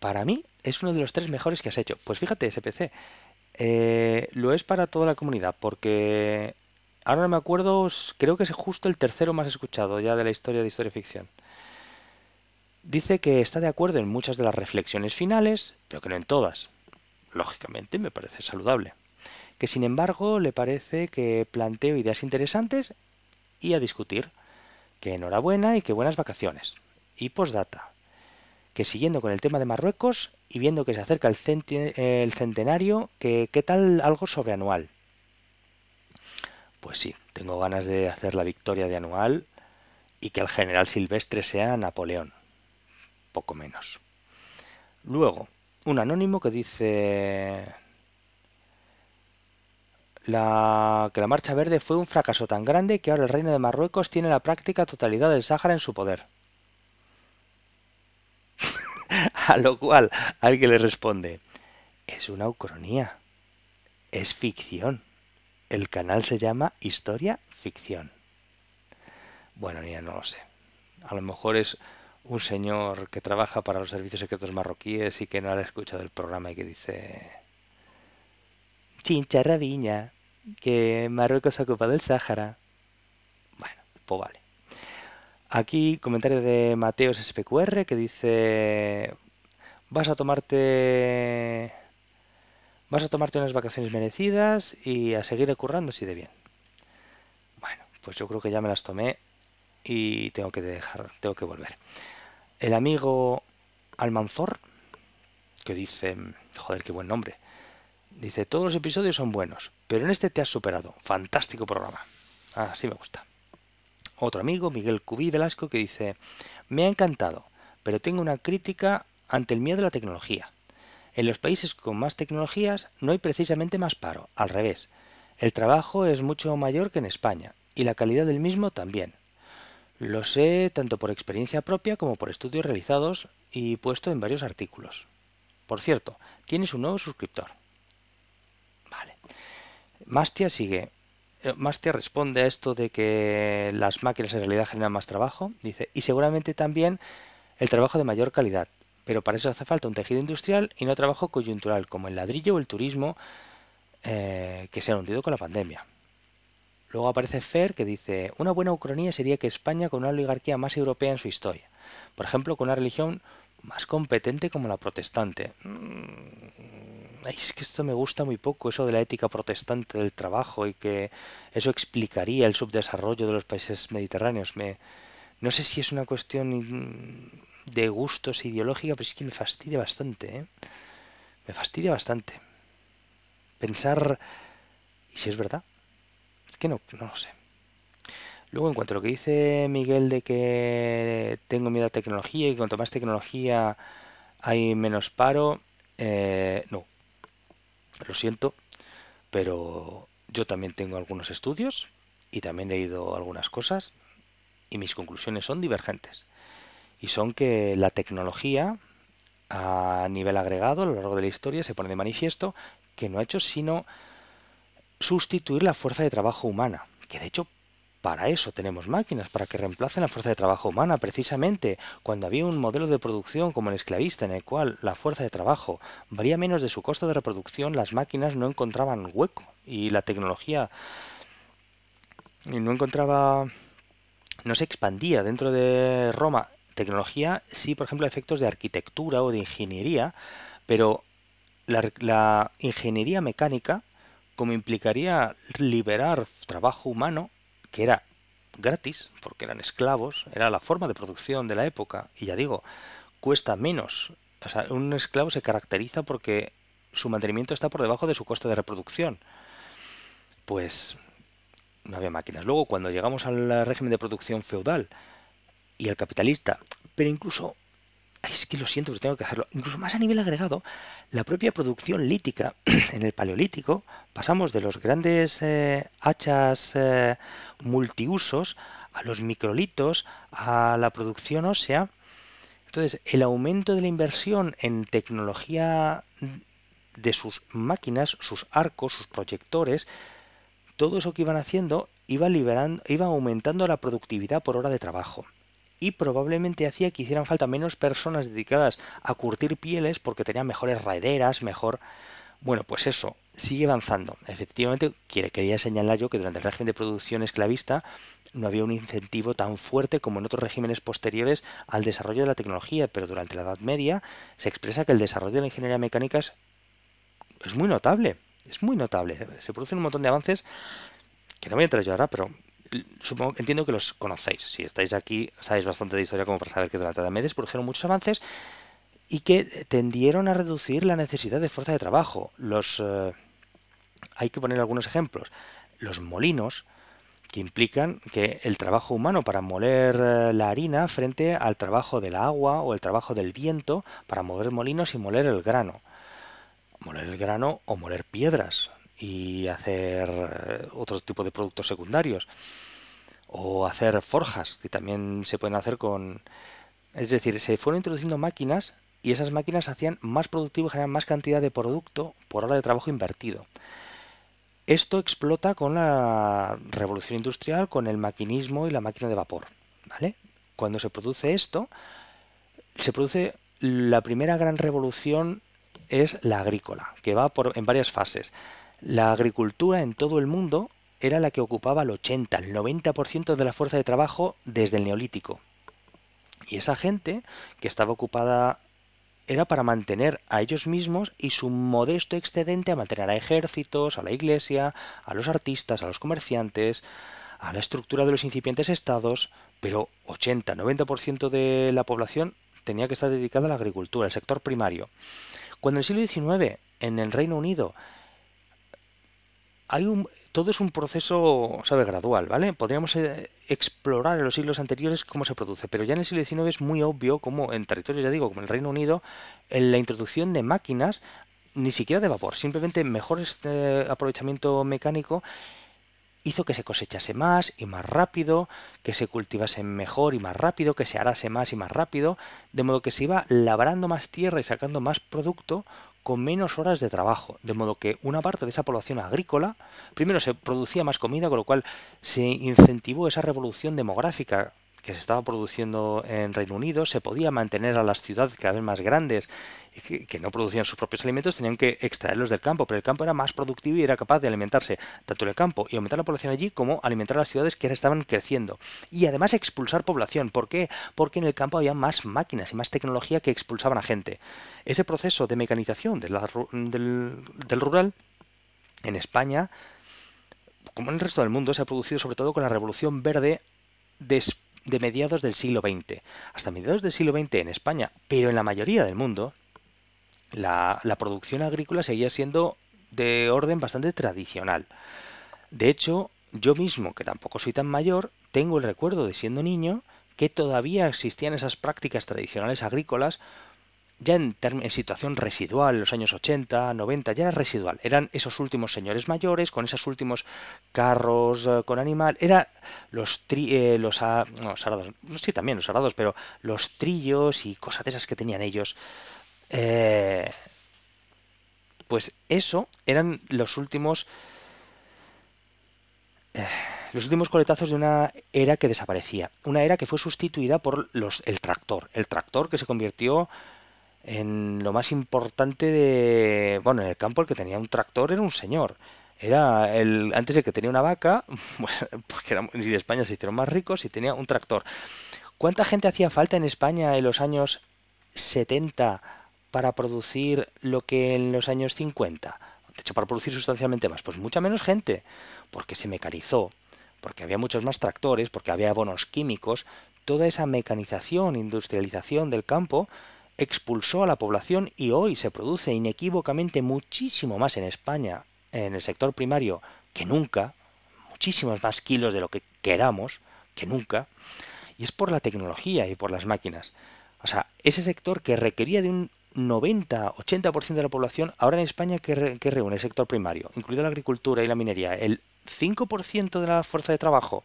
para mí es uno de los tres mejores que has hecho. Pues fíjate, SPC, eh, lo es para toda la comunidad, porque ahora no me acuerdo, creo que es justo el tercero más escuchado ya de la historia de historia ficción. Dice que está de acuerdo en muchas de las reflexiones finales, pero que no en todas. Lógicamente me parece saludable que sin embargo le parece que planteo ideas interesantes y a discutir. Que enhorabuena y que buenas vacaciones. Y postdata. Que siguiendo con el tema de Marruecos y viendo que se acerca el, el centenario, que qué tal algo sobre anual. Pues sí, tengo ganas de hacer la victoria de anual y que el general silvestre sea Napoleón. Poco menos. Luego, un anónimo que dice la, que la Marcha Verde fue un fracaso tan grande que ahora el Reino de Marruecos tiene la práctica totalidad del Sáhara en su poder. A lo cual alguien le responde, es una ucronía, es ficción. El canal se llama Historia Ficción. Bueno, ya no lo sé. A lo mejor es un señor que trabaja para los servicios secretos marroquíes y que no ha escuchado el programa y que dice... Chincha viña que Marruecos ha ocupado el Sáhara. Bueno, pues vale. Aquí comentario de Mateos SPQR que dice, vas a tomarte... Vas a tomarte unas vacaciones merecidas y a seguir currando si de bien. Bueno, pues yo creo que ya me las tomé y tengo que dejar, tengo que volver. El amigo Almanzor, que dice, joder, qué buen nombre. Dice, todos los episodios son buenos, pero en este te has superado. Fantástico programa. Así ah, me gusta. Otro amigo, Miguel Cubí Velasco, que dice, me ha encantado, pero tengo una crítica ante el miedo a la tecnología. En los países con más tecnologías no hay precisamente más paro, al revés. El trabajo es mucho mayor que en España y la calidad del mismo también. Lo sé tanto por experiencia propia como por estudios realizados y puesto en varios artículos. Por cierto, tienes un nuevo suscriptor. Vale. Mastia sigue. Eh, Mastia responde a esto de que las máquinas en realidad generan más trabajo, dice, y seguramente también el trabajo de mayor calidad, pero para eso hace falta un tejido industrial y no trabajo coyuntural, como el ladrillo o el turismo eh, que se han hundido con la pandemia. Luego aparece Fer que dice, una buena ucronía sería que España con una oligarquía más europea en su historia, por ejemplo, con una religión más competente como la protestante. Mm, es que esto me gusta muy poco, eso de la ética protestante del trabajo y que eso explicaría el subdesarrollo de los países mediterráneos. Me, no sé si es una cuestión de gustos ideológica, pero es que me fastidia bastante. ¿eh? Me fastidia bastante. Pensar... ¿Y si es verdad? Es que no, no lo sé. Luego, en cuanto a lo que dice Miguel de que tengo miedo a tecnología y cuanto más tecnología hay menos paro, eh, no. Lo siento, pero yo también tengo algunos estudios y también he leído algunas cosas y mis conclusiones son divergentes. Y son que la tecnología a nivel agregado a lo largo de la historia se pone de manifiesto que no ha hecho sino sustituir la fuerza de trabajo humana, que de hecho para eso tenemos máquinas, para que reemplacen la fuerza de trabajo humana. Precisamente cuando había un modelo de producción como el esclavista en el cual la fuerza de trabajo varía menos de su costo de reproducción, las máquinas no encontraban hueco y la tecnología no encontraba, no se expandía dentro de Roma. Tecnología, sí, por ejemplo, efectos de arquitectura o de ingeniería, pero la ingeniería mecánica, como implicaría liberar trabajo humano, que era gratis, porque eran esclavos, era la forma de producción de la época, y ya digo, cuesta menos. O sea, un esclavo se caracteriza porque su mantenimiento está por debajo de su coste de reproducción. Pues no había máquinas. Luego, cuando llegamos al régimen de producción feudal y al capitalista, pero incluso es que lo siento, pero tengo que hacerlo. Incluso más a nivel agregado, la propia producción lítica en el Paleolítico, pasamos de los grandes eh, hachas eh, multiusos a los microlitos, a la producción ósea. Entonces, el aumento de la inversión en tecnología de sus máquinas, sus arcos, sus proyectores, todo eso que iban haciendo iba, liberando, iba aumentando la productividad por hora de trabajo y probablemente hacía que hicieran falta menos personas dedicadas a curtir pieles porque tenían mejores raideras, mejor... Bueno, pues eso, sigue avanzando. Efectivamente, quería señalar yo que durante el régimen de producción esclavista no había un incentivo tan fuerte como en otros regímenes posteriores al desarrollo de la tecnología, pero durante la Edad Media se expresa que el desarrollo de la ingeniería mecánica es, es muy notable, es muy notable. Se producen un montón de avances que no voy a entrar yo ahora, pero supongo, entiendo que los conocéis. Si estáis aquí, sabéis bastante de historia como para saber que durante la Medes produjeron muchos avances y que tendieron a reducir la necesidad de fuerza de trabajo. Los eh, hay que poner algunos ejemplos. Los molinos que implican que el trabajo humano para moler eh, la harina frente al trabajo del agua o el trabajo del viento para mover molinos y moler el grano. Moler el grano o moler piedras, y hacer eh, otro tipo de productos secundarios o hacer forjas que también se pueden hacer con es decir se fueron introduciendo máquinas y esas máquinas hacían más productivo y generaban más cantidad de producto por hora de trabajo invertido esto explota con la revolución industrial con el maquinismo y la máquina de vapor vale cuando se produce esto se produce la primera gran revolución es la agrícola que va por, en varias fases la agricultura en todo el mundo era la que ocupaba el 80, el 90% de la fuerza de trabajo desde el neolítico. Y esa gente que estaba ocupada era para mantener a ellos mismos y su modesto excedente a mantener a ejércitos, a la iglesia, a los artistas, a los comerciantes, a la estructura de los incipientes estados, pero 80-90% de la población tenía que estar dedicada a la agricultura, al sector primario. Cuando en el siglo XIX, en el Reino Unido, todo es un proceso, sabe, gradual, ¿vale? Podríamos eh, explorar en los siglos anteriores cómo se produce, pero ya en el siglo XIX es muy obvio cómo en territorios, ya digo, como el Reino Unido, en la introducción de máquinas, ni siquiera de vapor, simplemente mejor este aprovechamiento mecánico hizo que se cosechase más y más rápido, que se cultivase mejor y más rápido, que se arase más y más rápido, de modo que se iba labrando más tierra y sacando más producto con menos horas de trabajo, de modo que una parte de esa población agrícola, primero se producía más comida, con lo cual se incentivó esa revolución demográfica que se estaba produciendo en Reino Unido, se podía mantener a las ciudades cada vez más grandes y que, no producían sus propios alimentos, tenían que extraerlos del campo, pero el campo era más productivo y era capaz de alimentarse tanto en el campo y aumentar la población allí como alimentar a las ciudades que estaban creciendo. Y además expulsar población. ¿Por qué? Porque en el campo había más máquinas y más tecnología que expulsaban a gente. Ese proceso de mecanización del, del rural en España, como en el resto del mundo, se ha producido sobre todo con la revolución verde después de mediados del siglo XX. Hasta mediados del siglo XX en España, pero en la mayoría del mundo, la, la producción agrícola seguía siendo de orden bastante tradicional. De hecho, yo mismo, que tampoco soy tan mayor, tengo el recuerdo de siendo niño que todavía existían esas prácticas tradicionales agrícolas ya en, situación residual, los años 80, 90, ya era residual. Eran esos últimos señores mayores con esos últimos carros eh, con animal. Era los tri, eh, los sí también los arados, pero los trillos y cosas de esas que tenían ellos. Eh, pues eso eran los últimos los últimos coletazos de una era que desaparecía, una era que fue sustituida por los, el tractor, el tractor que se convirtió en lo más importante de... Bueno, en el campo el que tenía un tractor era un señor. Era el antes de que tenía una vaca, pues, porque en España se hicieron más ricos y tenía un tractor. ¿Cuánta gente hacía falta en España en los años 70 para producir lo que en los años 50? De hecho, para producir sustancialmente más. Pues mucha menos gente, porque se mecanizó, porque había muchos más tractores, porque había abonos químicos. Toda esa mecanización, industrialización del campo expulsó a la población y hoy se produce inequívocamente muchísimo más en España, en el sector primario, que nunca, muchísimos más kilos de lo que queramos, que nunca, y es por la tecnología y por las máquinas. O sea, ese sector que requería de un 90-80% de la población, ahora en España que, reúne el sector primario, incluido la agricultura y la minería, el 5% de la fuerza de trabajo,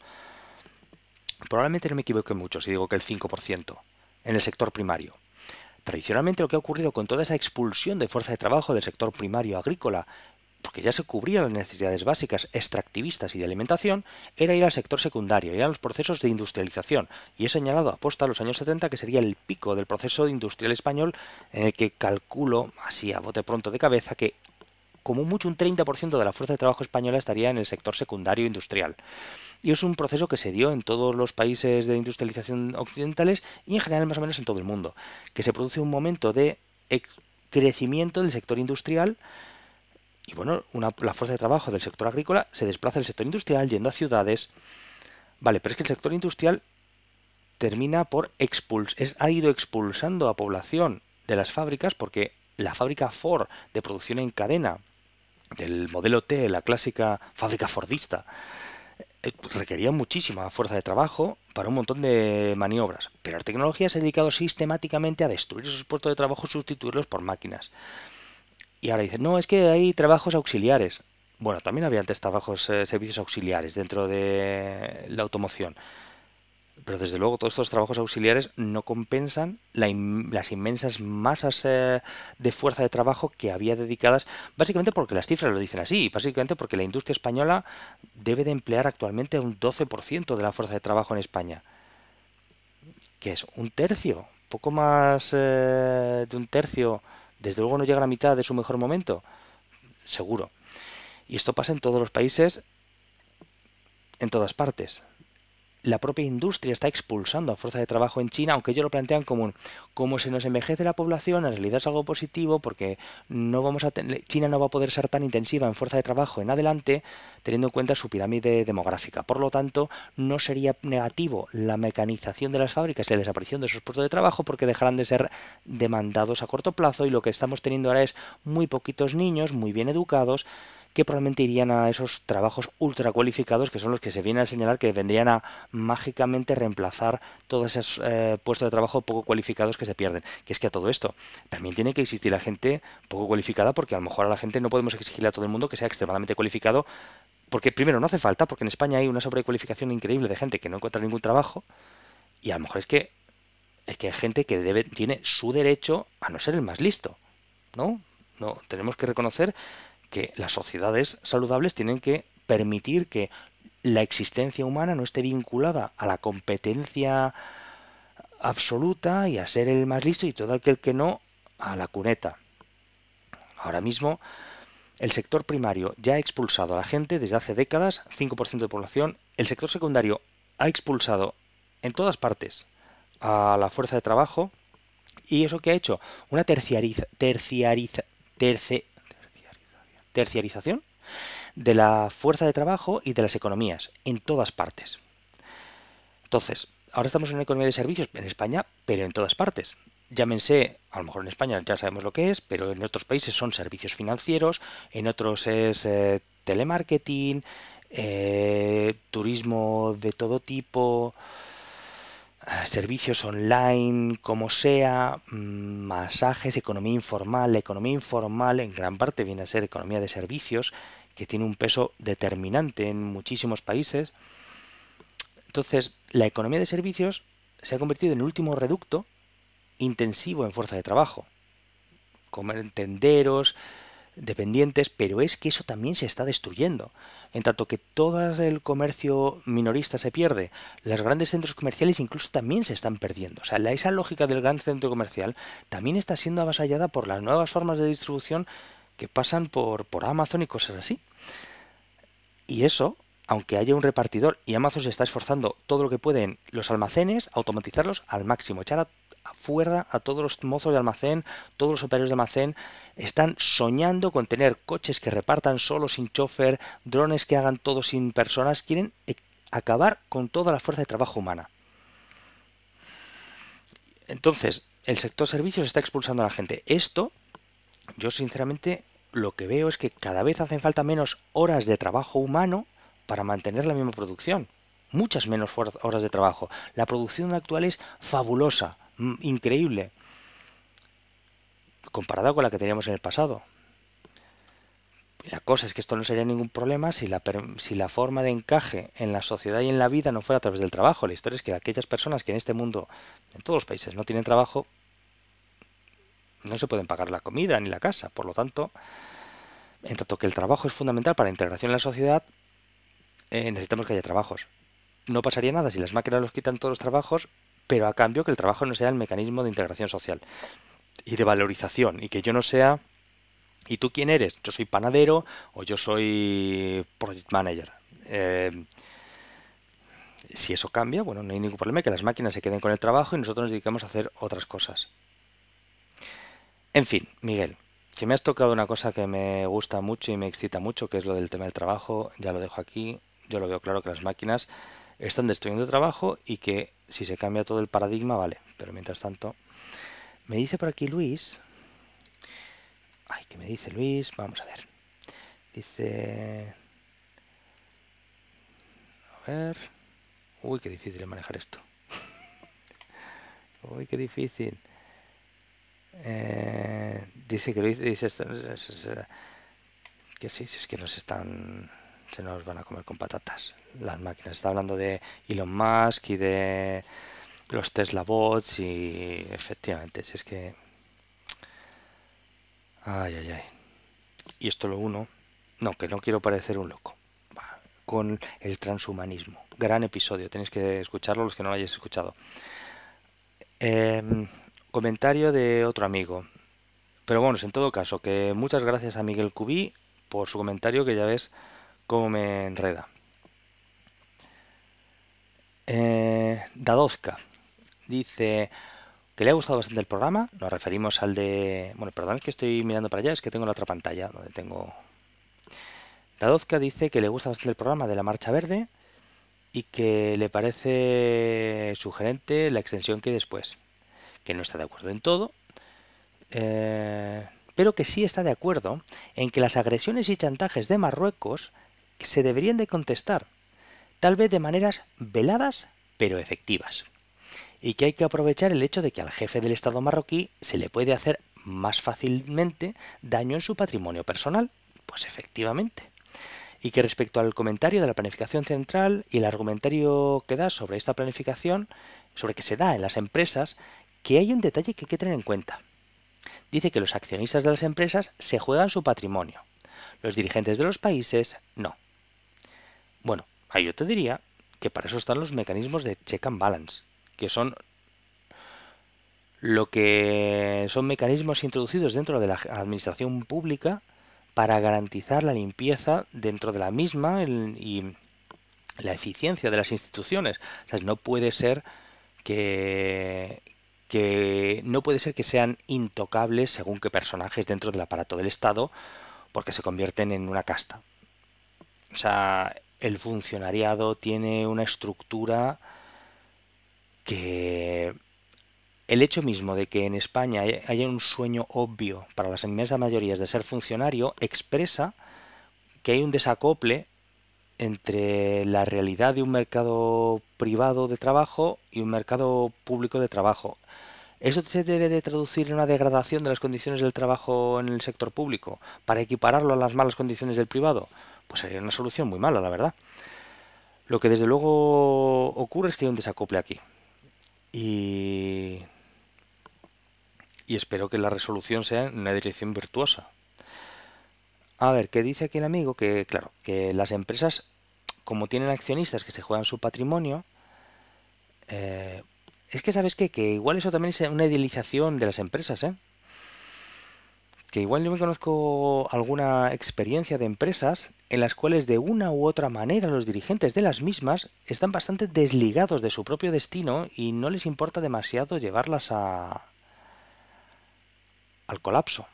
probablemente no me equivoque mucho si digo que el 5% en el sector primario tradicionalmente lo que ha ocurrido con toda esa expulsión de fuerza de trabajo del sector primario agrícola, porque ya se cubrían las necesidades básicas extractivistas y de alimentación, era ir al sector secundario, eran los procesos de industrialización, y he señalado aposta a los años 70 que sería el pico del proceso industrial español en el que calculo, así a bote pronto de cabeza, que como mucho un 30% de la fuerza de trabajo española estaría en el sector secundario industrial y es un proceso que se dio en todos los países de industrialización occidentales y en general más o menos en todo el mundo, que se produce un momento de crecimiento del sector industrial y bueno, la fuerza de trabajo del sector agrícola se desplaza al sector industrial yendo a ciudades. Vale, pero es que el sector industrial termina por expulsar ha ido expulsando a población de las fábricas porque la fábrica Ford de producción en cadena del modelo T, la clásica fábrica Fordista, eh, requería muchísima fuerza de trabajo para un montón de maniobras, pero la tecnología se ha dedicado sistemáticamente a destruir esos puestos de trabajo, y sustituirlos por máquinas. Y ahora dicen, no, es que hay trabajos auxiliares. Bueno, también había antes trabajos, eh, servicios auxiliares dentro de la automoción pero desde luego todos estos trabajos auxiliares no compensan las inmensas masas eh, de fuerza de trabajo que había dedicadas, básicamente porque las cifras lo dicen así, básicamente porque la industria española debe de emplear actualmente un 12% de la fuerza de trabajo en España, que es un tercio, poco más eh, de un tercio, desde luego no llega a la mitad de su mejor momento, seguro. Y esto pasa en todos los países, en todas partes la propia industria está expulsando a fuerza de trabajo en China, aunque ellos lo plantean como, como se nos envejece la población, en realidad es algo positivo porque no vamos a China no va a poder ser tan intensiva en fuerza de trabajo en adelante, teniendo en cuenta su pirámide demográfica. Por lo tanto, no sería negativo la mecanización de las fábricas y la desaparición de esos puestos de trabajo porque dejarán de ser demandados a corto plazo y lo que estamos teniendo ahora es muy poquitos niños, muy bien educados, que probablemente irían a esos trabajos ultra cualificados que son los que se vienen a señalar que vendrían a mágicamente reemplazar todos esos eh, puestos de trabajo poco cualificados que se pierden. Que es que a todo esto también tiene que existir la gente poco cualificada porque a lo mejor a la gente no podemos exigirle a todo el mundo que sea extremadamente cualificado porque primero no hace falta, porque en España hay una sobrecualificación increíble de gente que no encuentra ningún trabajo y a lo mejor es que es que hay gente que debe, tiene su derecho a no ser el más listo, ¿no? No, tenemos que reconocer que las sociedades saludables tienen que permitir que la existencia humana no esté vinculada a la competencia absoluta y a ser el más listo y todo aquel que no a la cuneta. Ahora mismo el sector primario ya ha expulsado a la gente desde hace décadas, 5% de población, el sector secundario ha expulsado en todas partes a la fuerza de trabajo y eso que ha hecho una terciarización terce, terciarización de la fuerza de trabajo y de las economías en todas partes. Entonces, ahora estamos en una economía de servicios en España, pero en todas partes. Llámense, a lo mejor en España ya sabemos lo que es, pero en otros países son servicios financieros, en otros es eh, telemarketing, eh, turismo de todo tipo, eh, servicios online, como sea, mm, masajes, economía informal. La economía informal en gran parte viene a ser economía de servicios, que tiene un peso determinante en muchísimos países. Entonces, la economía de servicios se ha convertido en el último reducto intensivo en fuerza de trabajo. Comer tenderos, dependientes, pero es que eso también se está destruyendo. En tanto que todo el comercio minorista se pierde, los grandes centros comerciales incluso también se están perdiendo. O sea, esa lógica del gran centro comercial también está siendo avasallada por las nuevas formas de distribución que pasan por, por Amazon y cosas así. Y eso, aunque haya un repartidor y Amazon se está esforzando todo lo que pueden los almacenes, automatizarlos al máximo, echar a, a fuera a todos los mozos de almacén, todos los operarios de almacén, están soñando con tener coches que repartan solo sin chofer, drones que hagan todo sin personas. Quieren e, acabar con toda la fuerza de trabajo humana. Entonces, el sector servicios está expulsando a la gente. Esto, yo sinceramente lo que veo es que cada vez hacen falta menos horas de trabajo humano para mantener la misma producción. Muchas menos horas de trabajo. La producción actual es fabulosa, increíble comparada con la que teníamos en el pasado. La cosa es que esto no sería ningún problema si la, si la forma de encaje en la sociedad y en la vida no fuera a través del trabajo. La historia es que aquellas personas que en este mundo, en todos los países, no tienen trabajo, no se pueden pagar la comida ni la casa. Por lo tanto, en tanto que el trabajo es fundamental para la integración en la sociedad, eh, necesitamos que haya trabajos. No pasaría nada si las máquinas los quitan todos los trabajos, pero a cambio que el trabajo no sea el mecanismo de integración social y de valorización y que yo no sea ¿Y tú quién eres? Yo soy panadero o yo soy project manager. Eh, si eso cambia, bueno, no hay ningún problema que las máquinas se queden con el trabajo y nosotros nos dedicamos a hacer otras cosas. En fin, Miguel, que me has tocado una cosa que me gusta mucho y me excita mucho, que es lo del tema del trabajo, ya lo dejo aquí, yo lo veo claro que las máquinas están destruyendo el trabajo y que si se cambia todo el paradigma, vale, pero mientras tanto... Me dice por aquí Luis. Ay, ¿qué me dice Luis? Vamos a ver. Dice. A ver. Uy, qué difícil manejar esto. Uy, qué difícil. Eh, dice que Luis dice que sí, si es que nos están se nos van a comer con patatas las máquinas. Está hablando de Elon Musk y de los Tesla bots y efectivamente, si es que... Ay, ay, ay. Y esto lo uno. No, que no quiero parecer un loco. Con el transhumanismo. Gran episodio. Tenéis que escucharlo los que no lo hayáis escuchado. Em, comentario de otro amigo. Pero bueno, en todo caso, que muchas gracias a Miguel Cubí por su comentario, que ya ves cómo me enreda. Eh, Dadozka dice que le ha gustado bastante el programa. Nos referimos al de. Bueno, perdón, es que estoy mirando para allá, es que tengo la otra pantalla donde tengo. Dadozka dice que le gusta bastante el programa de la Marcha Verde y que le parece sugerente la extensión que hay después. Que no está de acuerdo en todo, eh, pero que sí está de acuerdo en que las agresiones y chantajes de Marruecos se deberían de contestar, tal vez de maneras veladas pero efectivas y que hay que aprovechar el hecho de que al jefe del Estado marroquí se le puede hacer más fácilmente daño en su patrimonio personal. Pues efectivamente. Y que respecto al comentario de la planificación central y el argumentario que da sobre esta planificación, sobre que se da en las empresas, que hay un detalle que hay que tener en cuenta. Dice que los accionistas de las empresas se juegan su patrimonio. Los dirigentes de los países no. Bueno, ahí yo te diría que para eso están los mecanismos de check and balance, que son lo que son mecanismos introducidos dentro de la administración pública para garantizar la limpieza dentro de la misma y la eficiencia de las instituciones. no puede ser que, que no puede ser que sean intocables según qué personajes dentro del aparato del Estado porque se convierten en una casta. O sea, el funcionariado tiene una estructura que el hecho mismo de que en España haya un sueño obvio para las inmensas mayorías de ser funcionario expresa que hay un desacople entre la realidad de un mercado privado de trabajo y un mercado público de trabajo. Eso se debe de traducir en una degradación de las condiciones del trabajo en el sector público para equipararlo a las malas condiciones del privado. Pues sería una solución muy mala, la verdad. Lo que desde luego ocurre es que hay un desacople aquí y, espero que la resolución sea en una dirección virtuosa. A ver, ¿qué dice aquí el amigo? Que, claro, que las empresas, como tienen accionistas que se juegan su patrimonio, eh, es que sabes qué? que igual eso también es una idealización de las empresas, ¿eh? que igual yo me conozco alguna experiencia de empresas en las cuales de una u otra manera los dirigentes de las mismas están bastante desligados de su propio destino y no les importa demasiado llevarlas a al colapso.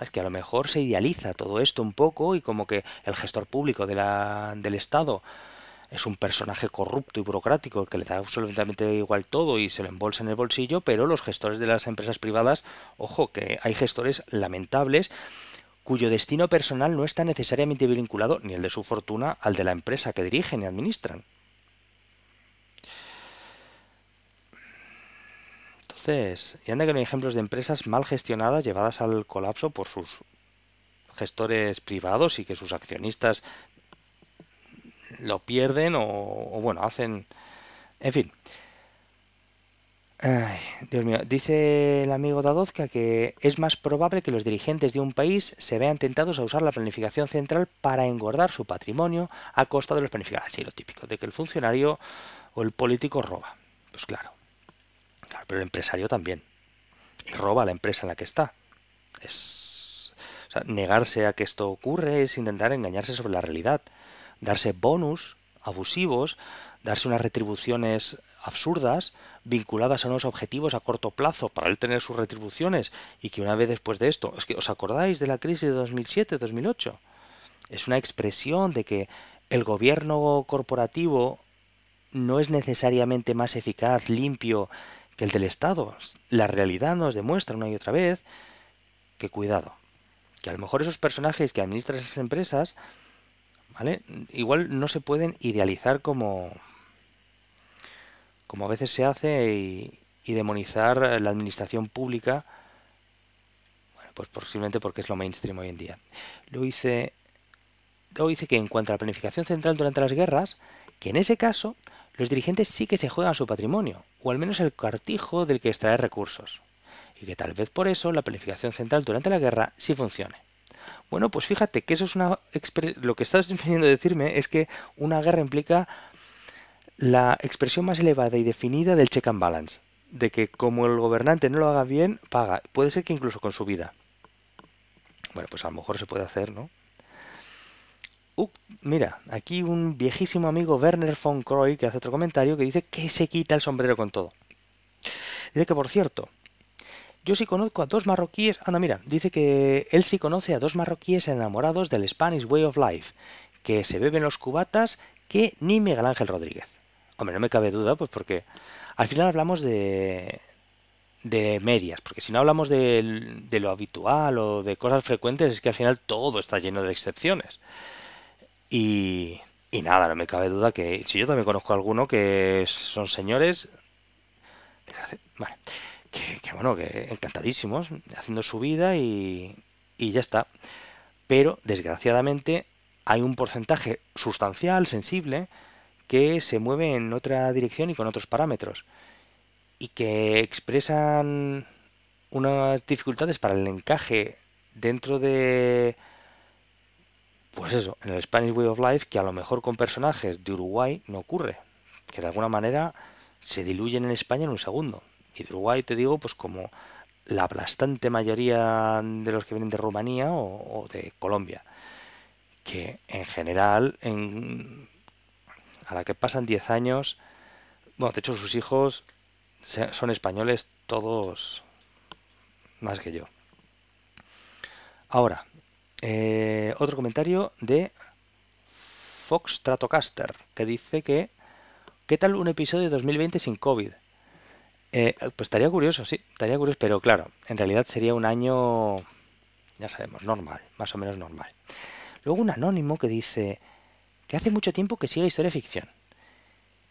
Es que a lo mejor se idealiza todo esto un poco y como que el gestor público del Estado es un personaje corrupto y burocrático que le da absolutamente igual todo y se lo embolsa en el bolsillo, pero los gestores de las empresas privadas, ojo, que hay gestores lamentables cuyo destino personal no está necesariamente vinculado ni el de su fortuna al de la empresa que dirigen y administran. Entonces, y anda que no hay ejemplos de empresas mal gestionadas llevadas al colapso por sus gestores privados y que sus accionistas lo pierden o, bueno, hacen... En fin. Dios mío, dice el amigo Dadozka que es más probable que los dirigentes de un país se vean tentados a usar la planificación central para engordar su patrimonio a costa de los planificadores. Ah, sí, lo típico, de que el funcionario o el político roba. Pues claro. pero el empresario también. Y roba a la empresa en la que está. Es. negarse a que esto ocurre es intentar engañarse sobre la realidad darse bonus abusivos, darse unas retribuciones absurdas vinculadas a unos objetivos a corto plazo para él tener sus retribuciones y que una vez después de esto, es que os acordáis de la crisis de 2007-2008, es una expresión de que el gobierno corporativo no es necesariamente más eficaz, limpio que el del Estado. La realidad nos demuestra una y otra vez que cuidado, que a lo mejor esos personajes que administran esas empresas Igual no se pueden idealizar como, como a veces se hace y, demonizar la administración pública, pues posiblemente porque es lo mainstream hoy en día. Lo dice, dice que en cuanto a la planificación central durante las guerras, que en ese caso los dirigentes sí que se juegan su patrimonio, o al menos el cartijo del que extrae recursos, y que tal vez por eso la planificación central durante la guerra sí funcione. Bueno, pues fíjate que eso es una lo que estás definiendo decirme es que una guerra implica la expresión más elevada y definida del check and balance, de que como el gobernante no lo haga bien, paga, puede ser que incluso con su vida. Bueno, pues a lo mejor se puede hacer, ¿no? mira, aquí un viejísimo amigo Werner von Croy que hace otro comentario que dice que se quita el sombrero con todo. Dice que, por cierto, yo sí conozco a dos marroquíes. Anda, mira, dice que él sí conoce a dos marroquíes enamorados del Spanish Way of Life, que se beben los cubatas que ni Miguel Ángel Rodríguez. Hombre, no me cabe duda, pues porque al final hablamos de, de medias, porque si no hablamos de, de, lo habitual o de cosas frecuentes, es que al final todo está lleno de excepciones. Y, y nada, no me cabe duda que si yo también conozco a alguno que son señores... Vale que, bueno, que encantadísimos, haciendo su vida y, y ya está. Pero, desgraciadamente, hay un porcentaje sustancial, sensible, que se mueve en otra dirección y con otros parámetros, y que expresan unas dificultades para el encaje dentro de, pues eso, en el Spanish Way of Life, que a lo mejor con personajes de Uruguay no ocurre, que de alguna manera se diluyen en España en un segundo y de Uruguay, te digo, pues como la aplastante mayoría de los que vienen de Rumanía o, de Colombia, que en general, en, a la que pasan 10 años, bueno, de hecho sus hijos son españoles todos más que yo. Ahora, eh, otro comentario de Fox Tratocaster, que dice que, ¿qué tal un episodio de 2020 sin COVID? Eh, pues estaría curioso, sí, estaría curioso, pero claro, en realidad sería un año, ya sabemos, normal, más o menos normal. Luego un anónimo que dice que hace mucho tiempo que sigue historia ficción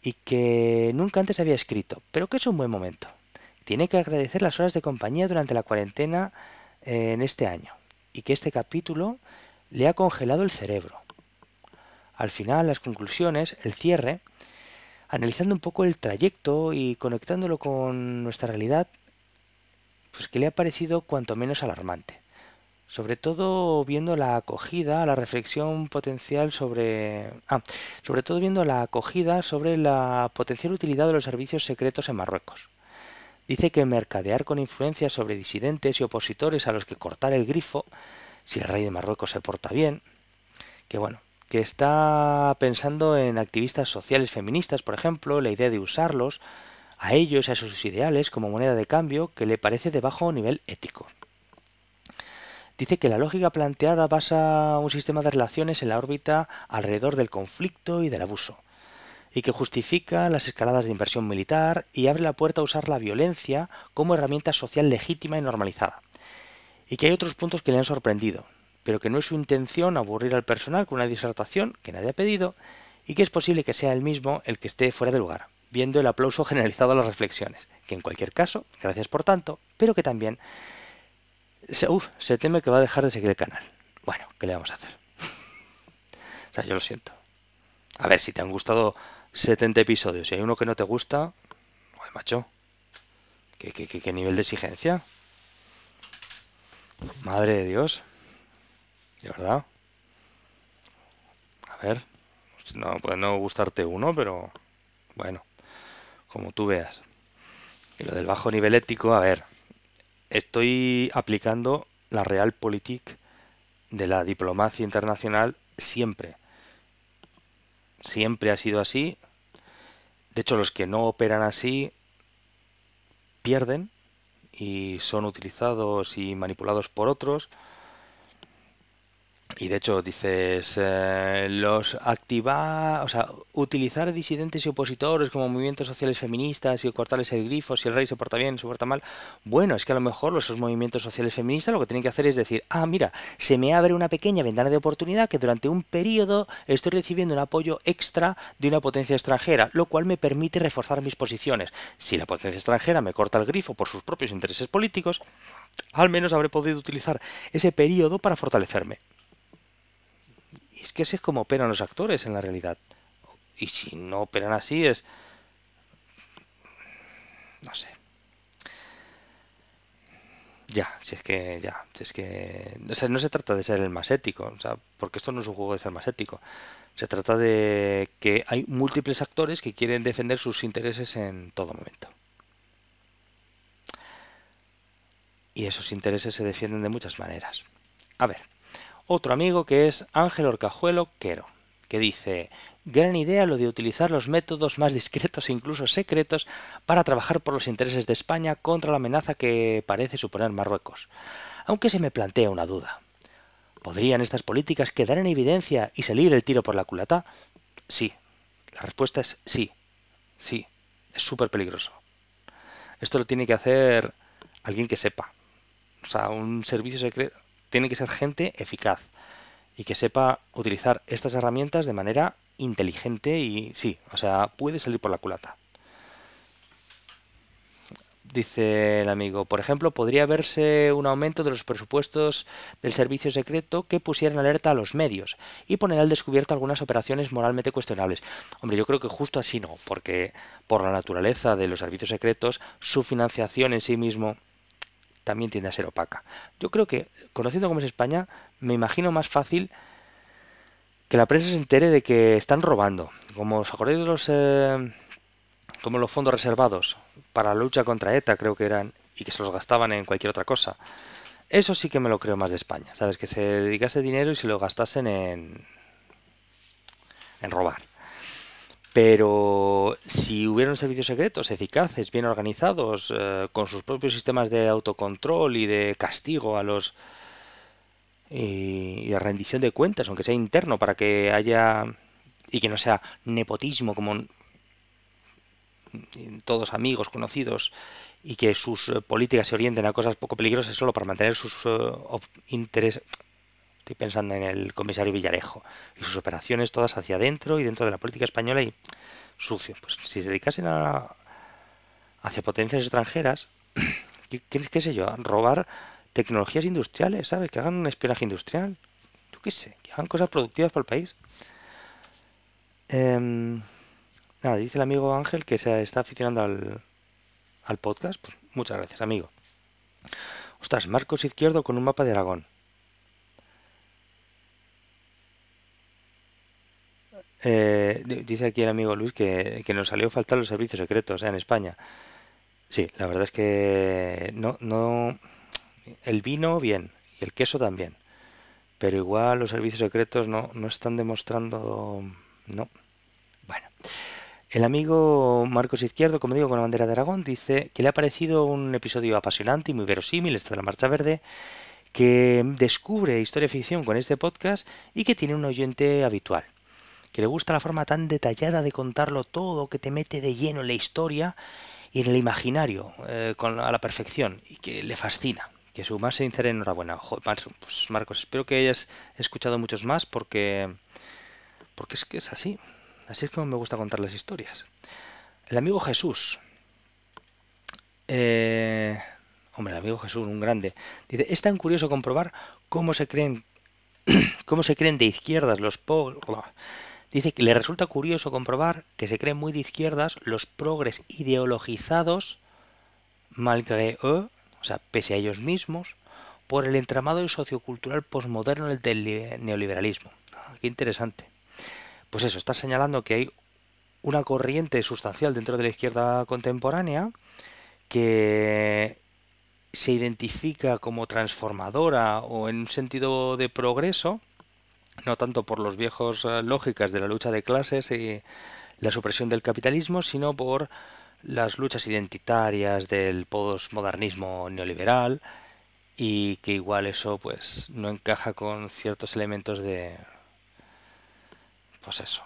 y que nunca antes había escrito, pero que es un buen momento. Tiene que agradecer las horas de compañía durante la cuarentena eh, en este año y que este capítulo le ha congelado el cerebro. Al final, las conclusiones, el cierre, analizando un poco el trayecto y conectándolo con nuestra realidad, pues que le ha parecido cuanto menos alarmante. Sobre todo viendo la acogida, la reflexión potencial sobre... Ah, sobre todo viendo la acogida sobre la potencial utilidad de los servicios secretos en Marruecos. Dice que mercadear con influencia sobre disidentes y opositores a los que cortar el grifo, si el rey de Marruecos se porta bien, que bueno, que está pensando en activistas sociales feministas, por ejemplo, la idea de usarlos a ellos, a sus ideales, como moneda de cambio que le parece de bajo nivel ético. Dice que la lógica planteada basa un sistema de relaciones en la órbita alrededor del conflicto y del abuso, y que justifica las escaladas de inversión militar y abre la puerta a usar la violencia como herramienta social legítima y normalizada. Y que hay otros puntos que le han sorprendido, pero que no es su intención aburrir al personal con una disertación que nadie ha pedido y que es posible que sea él mismo el que esté fuera de lugar, viendo el aplauso generalizado a las reflexiones, que en cualquier caso, gracias por tanto, pero que también se, se teme que va a dejar de seguir el canal. Bueno, ¿qué le vamos a hacer? o sea, yo lo siento. A ver, si te han gustado 70 episodios y hay uno que no te gusta, Joder macho, qué, qué, qué nivel de exigencia? Madre de Dios. ¿De verdad? A ver. No puede no gustarte uno, pero bueno, como tú veas. Y lo del bajo nivel ético, a ver. Estoy aplicando la realpolitik de la diplomacia internacional siempre. Siempre ha sido así. De hecho, los que no operan así pierden y son utilizados y manipulados por otros. Y de hecho dices, eh, los activar, o sea, utilizar disidentes y opositores como movimientos sociales feministas y cortarles el grifo, si el rey se porta bien, se porta mal. Bueno, es que a lo mejor esos movimientos sociales feministas lo que tienen que hacer es decir, ah, mira, se me abre una pequeña ventana de oportunidad que durante un periodo estoy recibiendo un apoyo extra de una potencia extranjera, lo cual me permite reforzar mis posiciones. Si la potencia extranjera me corta el grifo por sus propios intereses políticos, al menos habré podido utilizar ese periodo para fortalecerme. Y es que así es como operan los actores en la realidad. Y si no operan así es... No sé. Ya, si es que, ya, si es que... no se trata de ser el más ético, porque esto no es un juego de ser más ético. Se trata de que hay múltiples actores que quieren defender sus intereses en todo momento. Y esos intereses se defienden de muchas maneras. A ver, otro amigo que es Ángel Orcajuelo Quero, que dice, gran idea lo de utilizar los métodos más discretos e incluso secretos para trabajar por los intereses de España contra la amenaza que parece suponer Marruecos. Aunque se me plantea una duda. ¿Podrían estas políticas quedar en evidencia y salir el tiro por la culata? Sí. La respuesta es sí. Sí. Es súper peligroso. Esto lo tiene que hacer alguien que sepa. O sea, un servicio secreto tiene que ser gente eficaz y que sepa utilizar estas herramientas de manera inteligente y sí, o sea, puede salir por la culata. Dice el amigo, por ejemplo, podría verse un aumento de los presupuestos del servicio secreto que pusieran alerta a los medios y poner al descubierto algunas operaciones moralmente cuestionables. Hombre, yo creo que justo así no, porque por la naturaleza de los servicios secretos, su financiación en sí mismo también tiende a ser opaca. Yo creo que, conociendo cómo es España, me imagino más fácil que la prensa se entere de que están robando. Como os acordáis de los, eh, como los fondos reservados para la lucha contra ETA, creo que eran, y que se los gastaban en cualquier otra cosa. Eso sí que me lo creo más de España, ¿sabes? Que se dedicase dinero y se lo gastasen en, en robar. Pero si hubieran servicios secretos eficaces, bien organizados, eh, con sus propios sistemas de autocontrol y de castigo a los y, de rendición de cuentas, aunque sea interno, para que haya y que no sea nepotismo como todos amigos, conocidos, y que sus eh, políticas se orienten a cosas poco peligrosas solo para mantener sus eh, intereses, Estoy pensando en el comisario Villarejo y sus operaciones todas hacia adentro y dentro de la política española y sucio. Pues si se dedicasen a, hacia potencias extranjeras, ¿qué, sé yo? A robar tecnologías industriales, ¿sabes? Que hagan un espionaje industrial. Yo qué sé, que hagan cosas productivas para el país. Em, nada, dice el amigo Ángel que se está aficionando al, al podcast. Pues muchas gracias, amigo. Ostras, Marcos Izquierdo con un mapa de Aragón. Eh, dice aquí el amigo Luis que, nos salió faltar los servicios secretos eh, en España. Sí, la verdad es que no, no. El vino, bien, y el queso también. Pero igual los servicios secretos no, no están demostrando. No. Bueno. El amigo Marcos Izquierdo, como digo, con la bandera de Aragón, dice que le ha parecido un episodio apasionante y muy verosímil, este de la Marcha Verde, que descubre historia ficción con este podcast y que tiene un oyente habitual que le gusta la forma tan detallada de contarlo todo, que te mete de lleno en la historia y en el imaginario eh, a la perfección y que le fascina. Que su más sincera enhorabuena. Pues, Marcos, espero que hayas escuchado muchos más porque, porque es que es así. Así es como me gusta contar las historias. El amigo Jesús. Eh, hombre, el amigo Jesús, un grande. Dice, es tan curioso comprobar cómo se creen, cómo se creen de izquierdas los pobres Dice que le resulta curioso comprobar que se creen muy de izquierdas los progres ideologizados, malgré eux, eh, o sea, pese a ellos mismos, por el entramado sociocultural posmoderno del neoliberalismo. Ah, qué interesante. Pues eso, está señalando que hay una corriente sustancial dentro de la izquierda contemporánea que se identifica como transformadora o en un sentido de progreso no tanto por los viejos eh, lógicas de la lucha de clases y la supresión del capitalismo, sino por las luchas identitarias del postmodernismo neoliberal y que igual eso pues no encaja con ciertos elementos de pues eso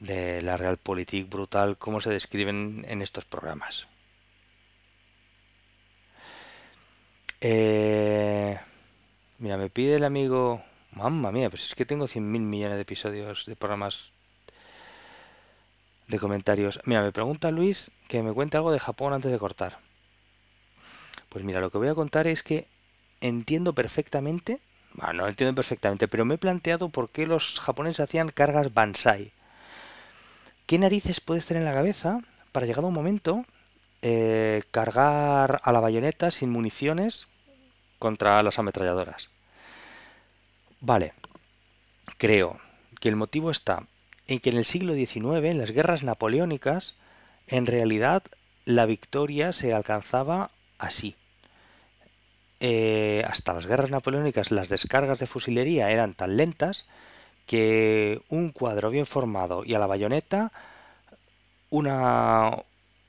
de la realpolitik brutal como se describen en estos programas eh, mira me pide el amigo Mamma mía, pues es que tengo 100.000 millones de episodios de programas de comentarios. Mira, me pregunta Luis que me cuente algo de Japón antes de cortar. Pues mira, lo que voy a contar es que entiendo perfectamente, bueno, no entiendo perfectamente, pero me he planteado por qué los japoneses hacían cargas Bansai. ¿Qué narices puedes tener en la cabeza para llegar a un momento eh, cargar a la bayoneta sin municiones contra las ametralladoras? Vale, creo que el motivo está en que en el siglo XIX, en las guerras napoleónicas, en realidad la victoria se alcanzaba así. Eh, hasta las guerras napoleónicas las descargas de fusilería eran tan lentas que un cuadro bien formado y a la bayoneta, una,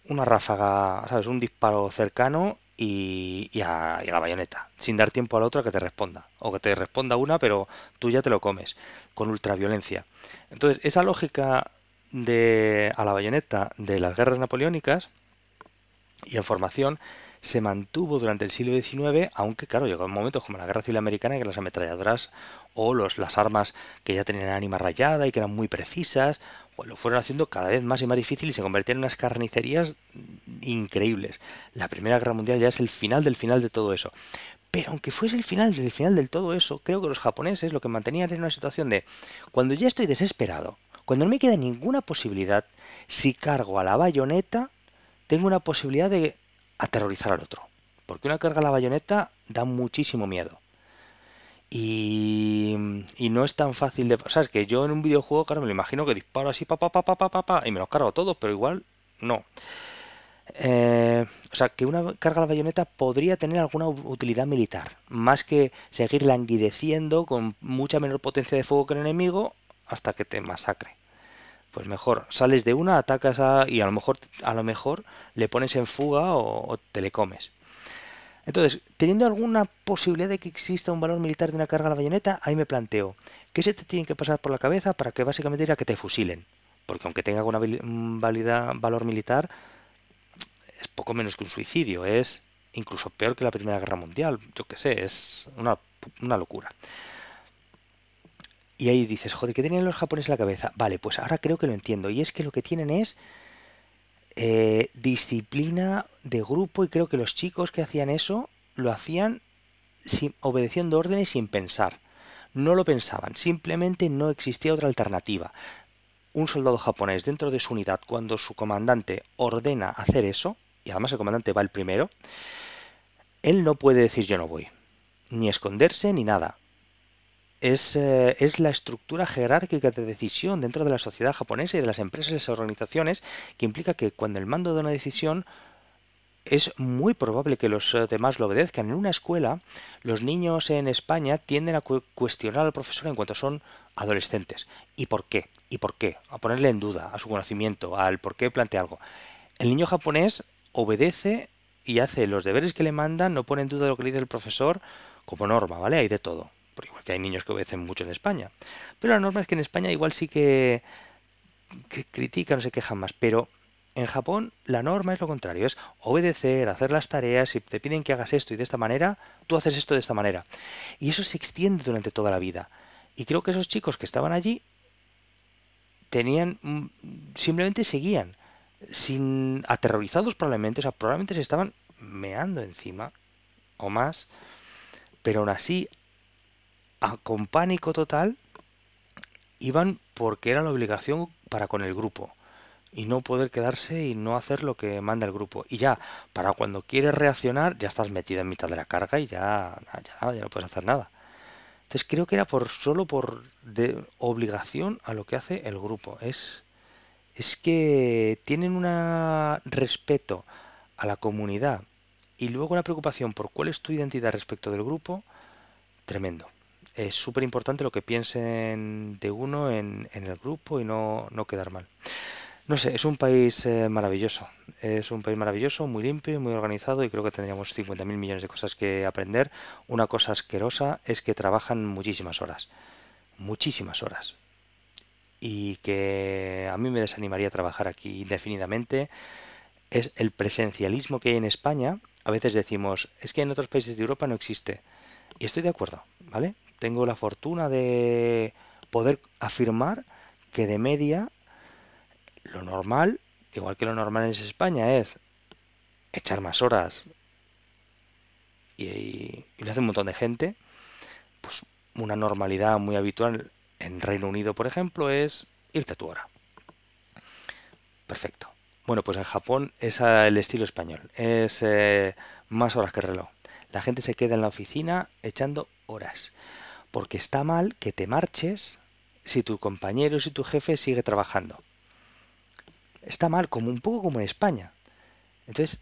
una ráfaga, ¿sabes? un disparo cercano y, a, la bayoneta, sin dar tiempo a la otra que te responda, o que te responda una, pero tú ya te lo comes, con ultraviolencia. Entonces, esa lógica de, a la bayoneta de las guerras napoleónicas y en formación se mantuvo durante el siglo XIX, aunque claro, llegó momentos como la Guerra Civil Americana que las ametralladoras o los, las armas que ya tenían ánima rayada y que eran muy precisas, pues lo fueron haciendo cada vez más y más difícil y se convertían en unas carnicerías increíbles. La Primera Guerra Mundial ya es el final del final de todo eso. Pero aunque fuese el final del final de todo eso, creo que los japoneses lo que mantenían era una situación de, cuando ya estoy desesperado, cuando no me queda ninguna posibilidad, si cargo a la bayoneta, tengo una posibilidad de aterrorizar al otro. Porque una carga a la bayoneta da muchísimo miedo. Y, no es tan fácil de... O es que yo en un videojuego, claro, me lo imagino que disparo así, pa, pa, pa, y me los cargo todos, pero igual no. Eh, o sea, que una carga a la bayoneta podría tener alguna utilidad militar, más que seguir languideciendo con mucha menor potencia de fuego que el enemigo hasta que te masacre. Pues mejor, sales de una, atacas a, y a lo mejor, a lo mejor le pones en fuga o te le comes. Entonces, teniendo alguna posibilidad de que exista un valor militar de una carga a la bayoneta, ahí me planteo, ¿qué se te tiene que pasar por la cabeza para que básicamente diga que te fusilen? Porque aunque tenga alguna válida mm, valor militar, es poco menos que un suicidio, es incluso peor que la Primera Guerra Mundial, yo qué sé, es una, una locura. Y ahí dices, joder, ¿qué tenían los japoneses en la cabeza? Vale, pues ahora creo que lo entiendo. Y es que lo que tienen es eh, disciplina de grupo y creo que los chicos que hacían eso lo hacían sin, obedeciendo órdenes sin pensar. No lo pensaban, simplemente no existía otra alternativa. Un soldado japonés dentro de su unidad, cuando su comandante ordena hacer eso, y además el comandante va el primero, él no puede decir yo no voy, ni esconderse ni nada. Eh, es, la estructura jerárquica de decisión dentro de la sociedad japonesa y de las empresas y las organizaciones que implica que cuando el mando da una decisión es muy probable que los eh, demás lo obedezcan. En una escuela, los niños en España tienden a cuestionar al profesor en cuanto son adolescentes. ¿Y por qué? ¿Y por qué? A ponerle en duda a su conocimiento, al por qué plantea algo. El niño japonés obedece y hace los deberes que le mandan, no pone en duda lo que le dice el profesor como norma, ¿vale? Hay de todo hay niños que obedecen mucho en España. Pero la norma es que en España igual sí que, critican o se quejan más, pero en Japón la norma es lo contrario, es obedecer, hacer las tareas, si te piden que hagas esto y de esta manera, tú haces esto de esta manera. Y eso se extiende durante toda la vida. Y creo que esos chicos que estaban allí tenían mm, simplemente seguían sin aterrorizados probablemente, o sea, probablemente se estaban meando encima o más, pero aún así con pánico total, iban porque era la obligación para con el grupo y no poder quedarse y no hacer lo que manda el grupo. Y ya, para cuando quieres reaccionar, ya estás metido en mitad de la carga y ya, ya, ya no puedes hacer nada. Entonces creo que era por solo por de obligación a lo que hace el grupo. Es, es que tienen un respeto a la comunidad y luego una preocupación por cuál es tu identidad respecto del grupo, tremendo es súper importante lo que piensen de uno en, el grupo y no, no, quedar mal. No sé, es un país eh, maravilloso, es un país maravilloso, muy limpio muy organizado y creo que tendríamos 50.000 millones de cosas que aprender. Una cosa asquerosa es que trabajan muchísimas horas, muchísimas horas. Y que a mí me desanimaría trabajar aquí indefinidamente es el presencialismo que hay en España. A veces decimos, es que en otros países de Europa no existe. Y estoy de acuerdo, ¿vale? tengo la fortuna de poder afirmar que de media lo normal, igual que lo normal en España, es echar más horas y, lo hace un montón de gente, pues una normalidad muy habitual en Reino Unido, por ejemplo, es irte a tu hora. Perfecto. Bueno, pues en Japón es el estilo español, es eh, más horas que reloj. La gente se queda en la oficina echando horas porque está mal que te marches si tu compañero, si tu jefe sigue trabajando. Está mal, como un poco como en España. Entonces,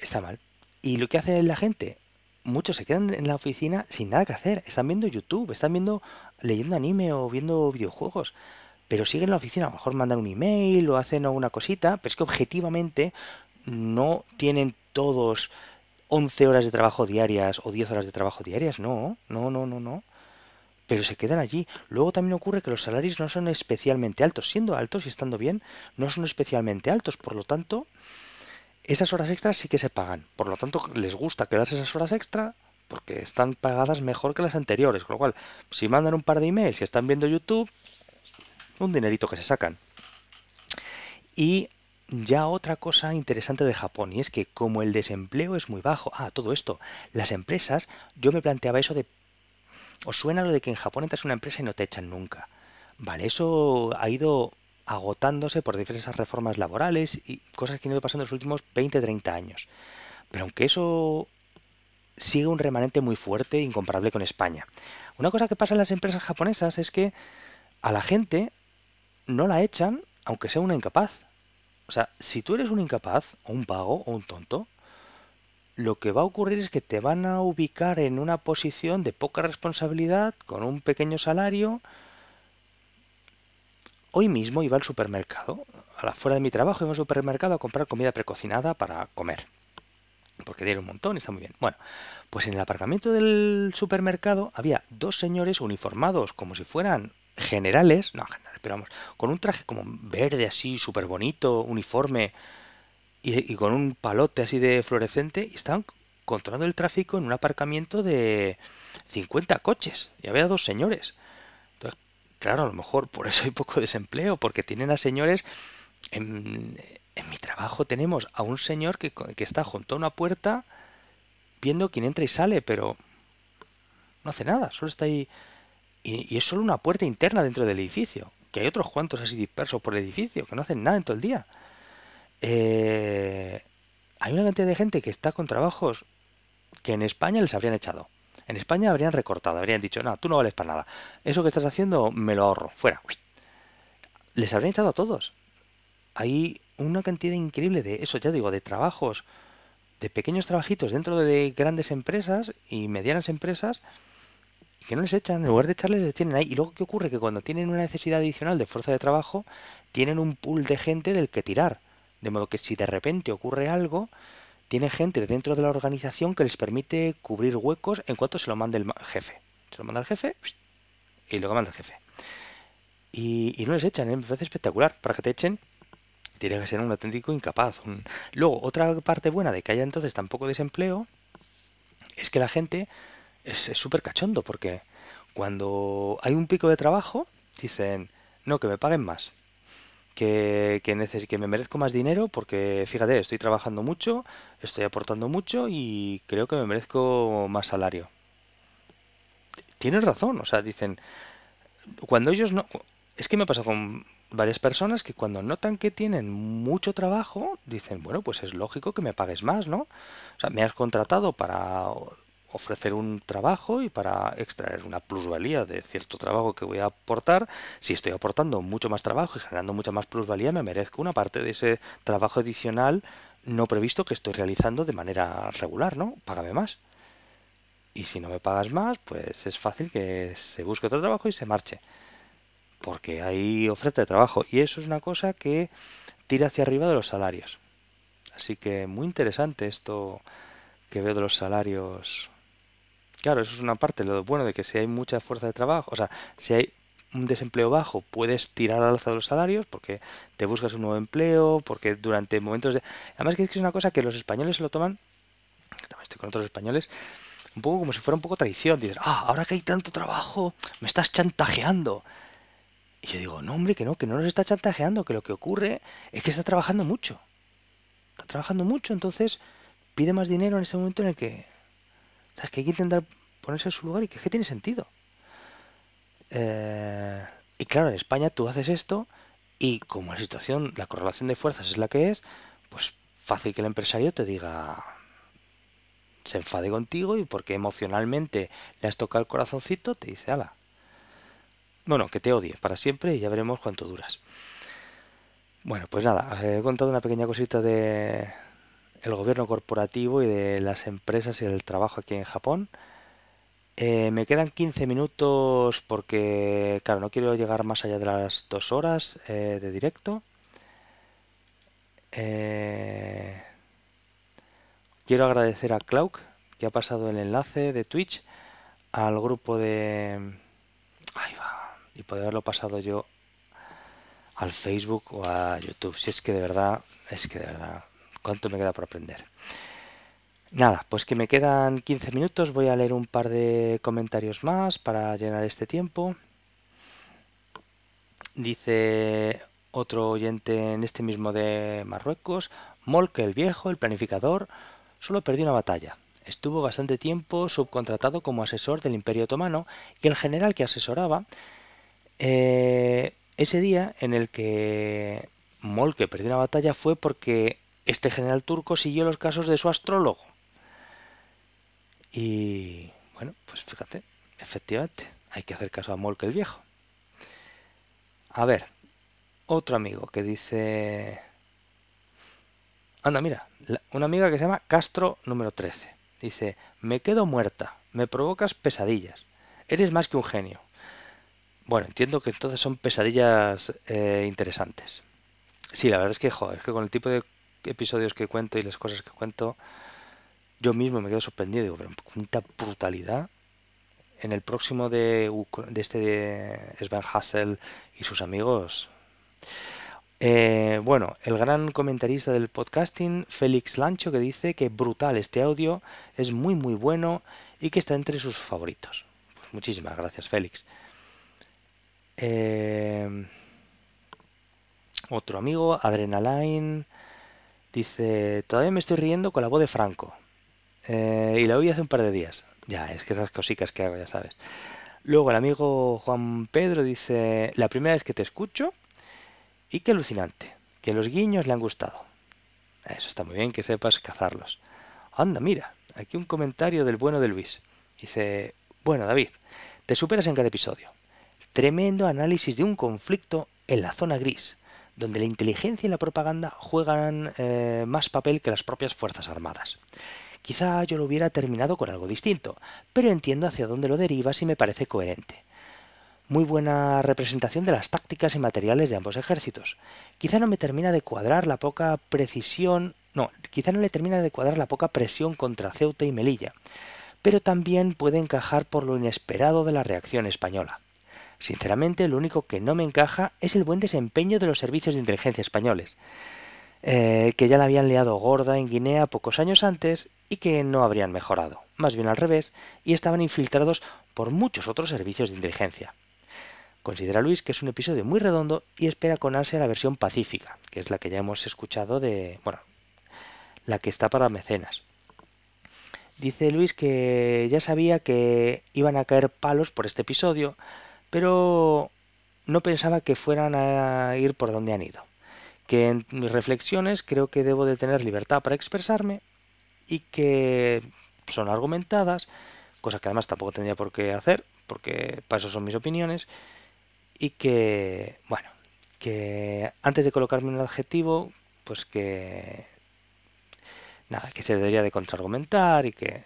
está mal. Y lo que hace la gente, muchos se quedan en la oficina sin nada que hacer. Están viendo YouTube, están viendo, leyendo anime o viendo videojuegos. Pero siguen en la oficina, a lo mejor mandan un email o hacen alguna cosita, pero es que objetivamente no tienen todos 11 horas de trabajo diarias o 10 horas de trabajo diarias, no, no, no, no, no pero se quedan allí. Luego también ocurre que los salarios no son especialmente altos, siendo altos y estando bien, no son especialmente altos, por lo tanto, esas horas extras sí que se pagan. Por lo tanto, les gusta quedarse esas horas extra porque están pagadas mejor que las anteriores, con lo cual, si mandan un par de emails si están viendo YouTube, un dinerito que se sacan. Y ya otra cosa interesante de Japón, y es que como el desempleo es muy bajo, ah, todo esto, las empresas, yo me planteaba eso de ¿Os suena lo de que en Japón entras en una empresa y no te echan nunca? Vale, eso ha ido agotándose por diversas reformas laborales y cosas que han ido pasando en los últimos 20-30 años. Pero aunque eso sigue un remanente muy fuerte, incomparable con España. Una cosa que pasa en las empresas japonesas es que a la gente no la echan aunque sea una incapaz. O sea, si tú eres un incapaz, o un pago o un tonto, lo que va a ocurrir es que te van a ubicar en una posición de poca responsabilidad, con un pequeño salario. Hoy mismo iba al supermercado, a la fuera de mi trabajo, iba al supermercado a comprar comida precocinada para comer. Porque dieron un montón y está muy bien. Bueno, pues en el aparcamiento del supermercado había dos señores uniformados, como si fueran generales, no generales, pero vamos, con un traje como verde así, súper bonito, uniforme, y, con un palote así de fluorescente y estaban controlando el tráfico en un aparcamiento de 50 coches y había dos señores. Entonces, claro, a lo mejor por eso hay poco desempleo, porque tienen a señores... En, en mi trabajo tenemos a un señor que, está junto a una puerta viendo quién entra y sale, pero no hace nada, solo está ahí. Y, y, es solo una puerta interna dentro del edificio, que hay otros cuantos así dispersos por el edificio, que no hacen nada en todo el día. Eh, hay una cantidad de gente que está con trabajos que en España les habrían echado. En España habrían recortado, habrían dicho, no, tú no vales para nada. Eso que estás haciendo me lo ahorro, fuera. Les habrían echado a todos. Hay una cantidad increíble de eso, ya digo, de trabajos, de pequeños trabajitos dentro de grandes empresas y medianas empresas que no les echan, en lugar de echarles, les tienen ahí. Y luego, ¿qué ocurre? Que cuando tienen una necesidad adicional de fuerza de trabajo, tienen un pool de gente del que tirar. De modo que si de repente ocurre algo, tiene gente dentro de la organización que les permite cubrir huecos en cuanto se lo mande el jefe. Se lo manda el jefe y lo manda el jefe. Y, no les echan, ¿eh? me parece espectacular. Para que te echen, tiene que ser un auténtico incapaz. Luego, otra parte buena de que haya entonces tan poco desempleo es que la gente es súper cachondo, porque cuando hay un pico de trabajo, dicen, no, que me paguen más que, que me merezco más dinero porque, fíjate, estoy trabajando mucho, estoy aportando mucho y creo que me merezco más salario. Tienes razón, o sea, dicen, cuando ellos no... Es que me ha pasado con varias personas que cuando notan que tienen mucho trabajo, dicen, bueno, pues es lógico que me pagues más, ¿no? O sea, me has contratado para ofrecer un trabajo y para extraer una plusvalía de cierto trabajo que voy a aportar, si estoy aportando mucho más trabajo y generando mucha más plusvalía, me merezco una parte de ese trabajo adicional no previsto que estoy realizando de manera regular, ¿no? Págame más. Y si no me pagas más, pues es fácil que se busque otro trabajo y se marche. Porque hay oferta de trabajo. Y eso es una cosa que tira hacia arriba de los salarios. Así que muy interesante esto que veo de los salarios Claro, eso es una parte. Lo bueno de que si hay mucha fuerza de trabajo, o sea, si hay un desempleo bajo, puedes tirar al alza de los salarios porque te buscas un nuevo empleo, porque durante momentos de... Además que es una cosa que los españoles se lo toman, también estoy con otros españoles, un poco como si fuera un poco traición. Dices, ah, ahora que hay tanto trabajo, me estás chantajeando. Y yo digo, no hombre, que no, que no nos está chantajeando, que lo que ocurre es que está trabajando mucho. Está trabajando mucho, entonces pide más dinero en ese momento en el que es que hay que intentar ponerse en su lugar y que, tiene sentido. Eh, y claro, en España tú haces esto y como la situación, la correlación de fuerzas es la que es, pues fácil que el empresario te diga, se enfade contigo y porque emocionalmente le has tocado el corazoncito, te dice, ala. Bueno, que te odie para siempre y ya veremos cuánto duras. Bueno, pues nada, eh, he contado una pequeña cosita de, el gobierno corporativo y de las empresas y el trabajo aquí en Japón. Eh, me quedan 15 minutos porque, claro, no quiero llegar más allá de las dos horas eh, de directo. Eh, quiero agradecer a Clauk que ha pasado el enlace de Twitch al grupo de... Ahí va. Y poder haberlo pasado yo al Facebook o a YouTube. Si es que de verdad, es que de verdad cuánto me queda por aprender. Nada, pues que me quedan 15 minutos, voy a leer un par de comentarios más para llenar este tiempo. Dice otro oyente en este mismo de Marruecos, Molke el Viejo, el planificador, solo perdió una batalla. Estuvo bastante tiempo subcontratado como asesor del Imperio Otomano y el general que asesoraba, eh, ese día en el que Molke perdió una batalla fue porque este general turco siguió los casos de su astrólogo. Y bueno, pues fíjate, efectivamente, hay que hacer caso a Molke el Viejo. A ver, otro amigo que dice... Anda, mira, una amiga que se llama Castro número 13. Dice, me quedo muerta, me provocas pesadillas. Eres más que un genio. Bueno, entiendo que entonces son pesadillas eh, interesantes. Sí, la verdad es que, joder, es que con el tipo de episodios que cuento y las cosas que cuento, yo mismo me quedo sorprendido. Digo, pero cuánta brutalidad. En el próximo de, este de Sven Hassel y sus amigos. Eh, bueno, el gran comentarista del podcasting, Félix Lancho, que dice que brutal este audio, es muy muy bueno y que está entre sus favoritos. Pues muchísimas gracias, Félix. Eh, otro amigo, Adrenaline. Dice, todavía me estoy riendo con la voz de Franco. Eh, y la oí hace un par de días. Ya, es que esas cositas que hago, ya sabes. Luego el amigo Juan Pedro dice, la primera vez que te escucho y qué alucinante, que los guiños le han gustado. Eso está muy bien, que sepas cazarlos. Anda, mira, aquí un comentario del bueno de Luis. Dice, bueno, David, te superas en cada episodio. Tremendo análisis de un conflicto en la zona gris donde la inteligencia y la propaganda juegan eh, más papel que las propias Fuerzas Armadas. Quizá yo lo hubiera terminado con algo distinto, pero entiendo hacia dónde lo deriva si me parece coherente. Muy buena representación de las tácticas y materiales de ambos ejércitos. Quizá no me termina de cuadrar la poca precisión, no, quizá no le termina de cuadrar la poca presión contra Ceuta y Melilla, pero también puede encajar por lo inesperado de la reacción española. Sinceramente, lo único que no me encaja es el buen desempeño de los servicios de inteligencia españoles, eh, que ya la habían liado gorda en Guinea pocos años antes y que no habrían mejorado, más bien al revés, y estaban infiltrados por muchos otros servicios de inteligencia. Considera Luis que es un episodio muy redondo y espera con ansia la versión pacífica, que es la que ya hemos escuchado de... bueno, la que está para mecenas. Dice Luis que ya sabía que iban a caer palos por este episodio, pero no pensaba que fueran a ir por donde han ido. Que en mis reflexiones creo que debo de tener libertad para expresarme y que son argumentadas, cosa que además tampoco tendría por qué hacer, porque para eso son mis opiniones, y que, bueno, que antes de colocarme un adjetivo, pues que nada, que se debería de contraargumentar y que,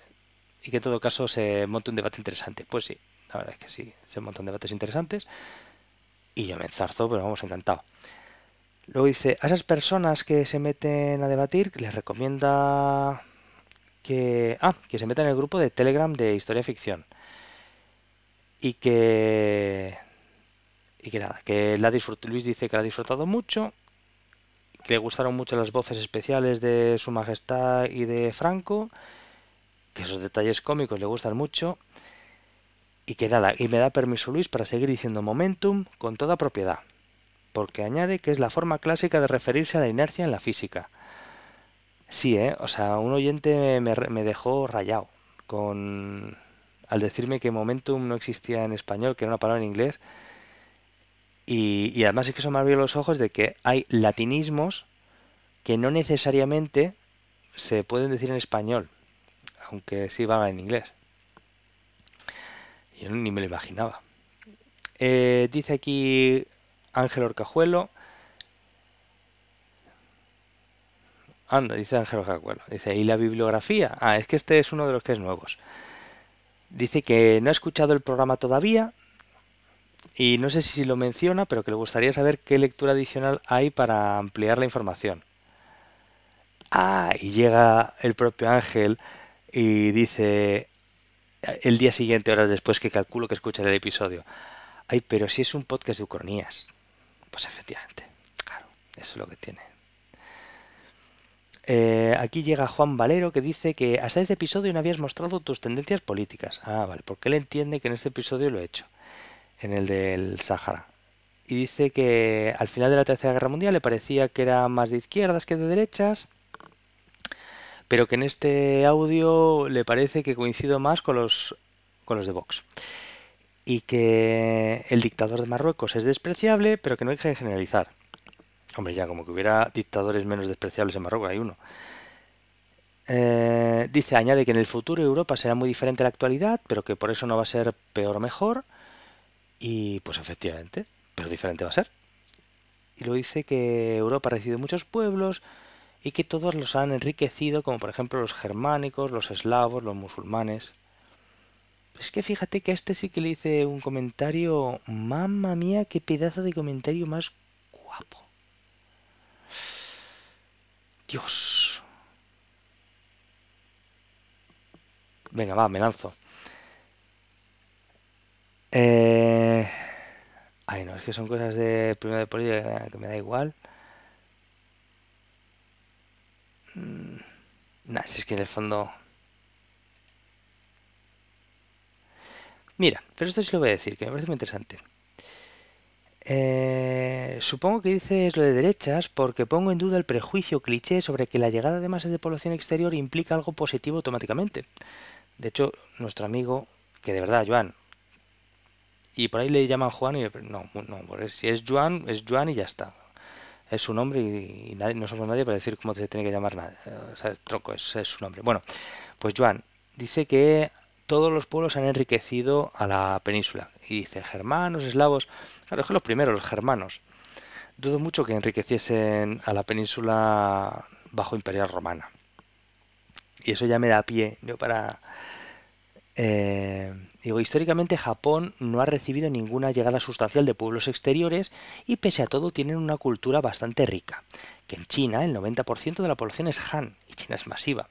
y que en todo caso se monte un debate interesante. Pues sí, la verdad es que sí, se de debates interesantes. Y yo me enzarzo, pero vamos, encantado. Luego dice, a esas personas que se meten a debatir, les recomienda que... Ah, que se metan en el grupo de Telegram de Historia Ficción. Y que... Y que nada, que la Luis dice que la ha disfrutado mucho, que le gustaron mucho las voces especiales de Su Majestad y de Franco, que esos detalles cómicos le gustan mucho, y que nada, y me da permiso Luis para seguir diciendo momentum con toda propiedad, porque añade que es la forma clásica de referirse a la inercia en la física. Sí, ¿eh? o sea, un oyente me, dejó rayado con al decirme que momentum no existía en español, que era una palabra en inglés, y, y, además es que eso me abrió los ojos de que hay latinismos que no necesariamente se pueden decir en español, aunque sí van en inglés. Yo ni me lo imaginaba. Eh, dice aquí Ángel Orcajuelo. Anda, dice Ángel Orcajuelo. Dice, ¿y la bibliografía? Ah, es que este es uno de los que es nuevos. Dice que no ha escuchado el programa todavía. Y no sé si lo menciona, pero que le gustaría saber qué lectura adicional hay para ampliar la información. Ah, y llega el propio Ángel y dice, el día siguiente, horas después, que calculo que escuchan el episodio. Ay, pero si es un podcast de ucronías. Pues efectivamente, claro, eso es lo que tiene. Eh, aquí llega Juan Valero que dice que hasta este episodio no habías mostrado tus tendencias políticas. Ah, vale, porque él entiende que en este episodio lo he hecho, en el del Sahara. Y dice que al final de la Tercera Guerra Mundial le parecía que era más de izquierdas que de derechas pero que en este audio le parece que coincido más con los, con los de Vox. Y que el dictador de Marruecos es despreciable, pero que no hay de generalizar. Hombre, ya como que hubiera dictadores menos despreciables en Marruecos, hay uno. Eh, dice, añade que en el futuro Europa será muy diferente a la actualidad, pero que por eso no va a ser peor o mejor. Y pues efectivamente, pero diferente va a ser. Y lo dice que Europa recibe muchos pueblos, y que todos los han enriquecido, como por ejemplo los germánicos, los eslavos, los musulmanes. Es que fíjate que a este sí que le hice un comentario. Mamma mía, qué pedazo de comentario más guapo. Dios. Venga, va, me lanzo. Eh... Ay, no, es que son cosas de primero de política que me da igual. Mm. Nada, si es que en el fondo... Mira, pero esto sí lo voy a decir, que me parece muy interesante. Eh, supongo que dices lo de derechas porque pongo en duda el prejuicio cliché sobre que la llegada de masas de población exterior implica algo positivo automáticamente. De hecho, nuestro amigo, que de verdad, Joan, y por ahí le llaman Juan y no, no, si es Joan, es Joan y ya está es su nombre y, nadie, no somos nadie para decir cómo se tiene que llamar nada. O sea, tronco, es, es, su nombre. Bueno, pues Joan dice que todos los pueblos han enriquecido a la península. Y dice germanos, eslavos. Claro, que los primeros, los germanos. Dudo mucho que enriqueciesen a la península bajo imperial romana. Y eso ya me da pie yo para eh, digo, históricamente Japón no ha recibido ninguna llegada sustancial de pueblos exteriores y pese a todo tienen una cultura bastante rica. Que en China el 90% de la población es Han y China es masiva.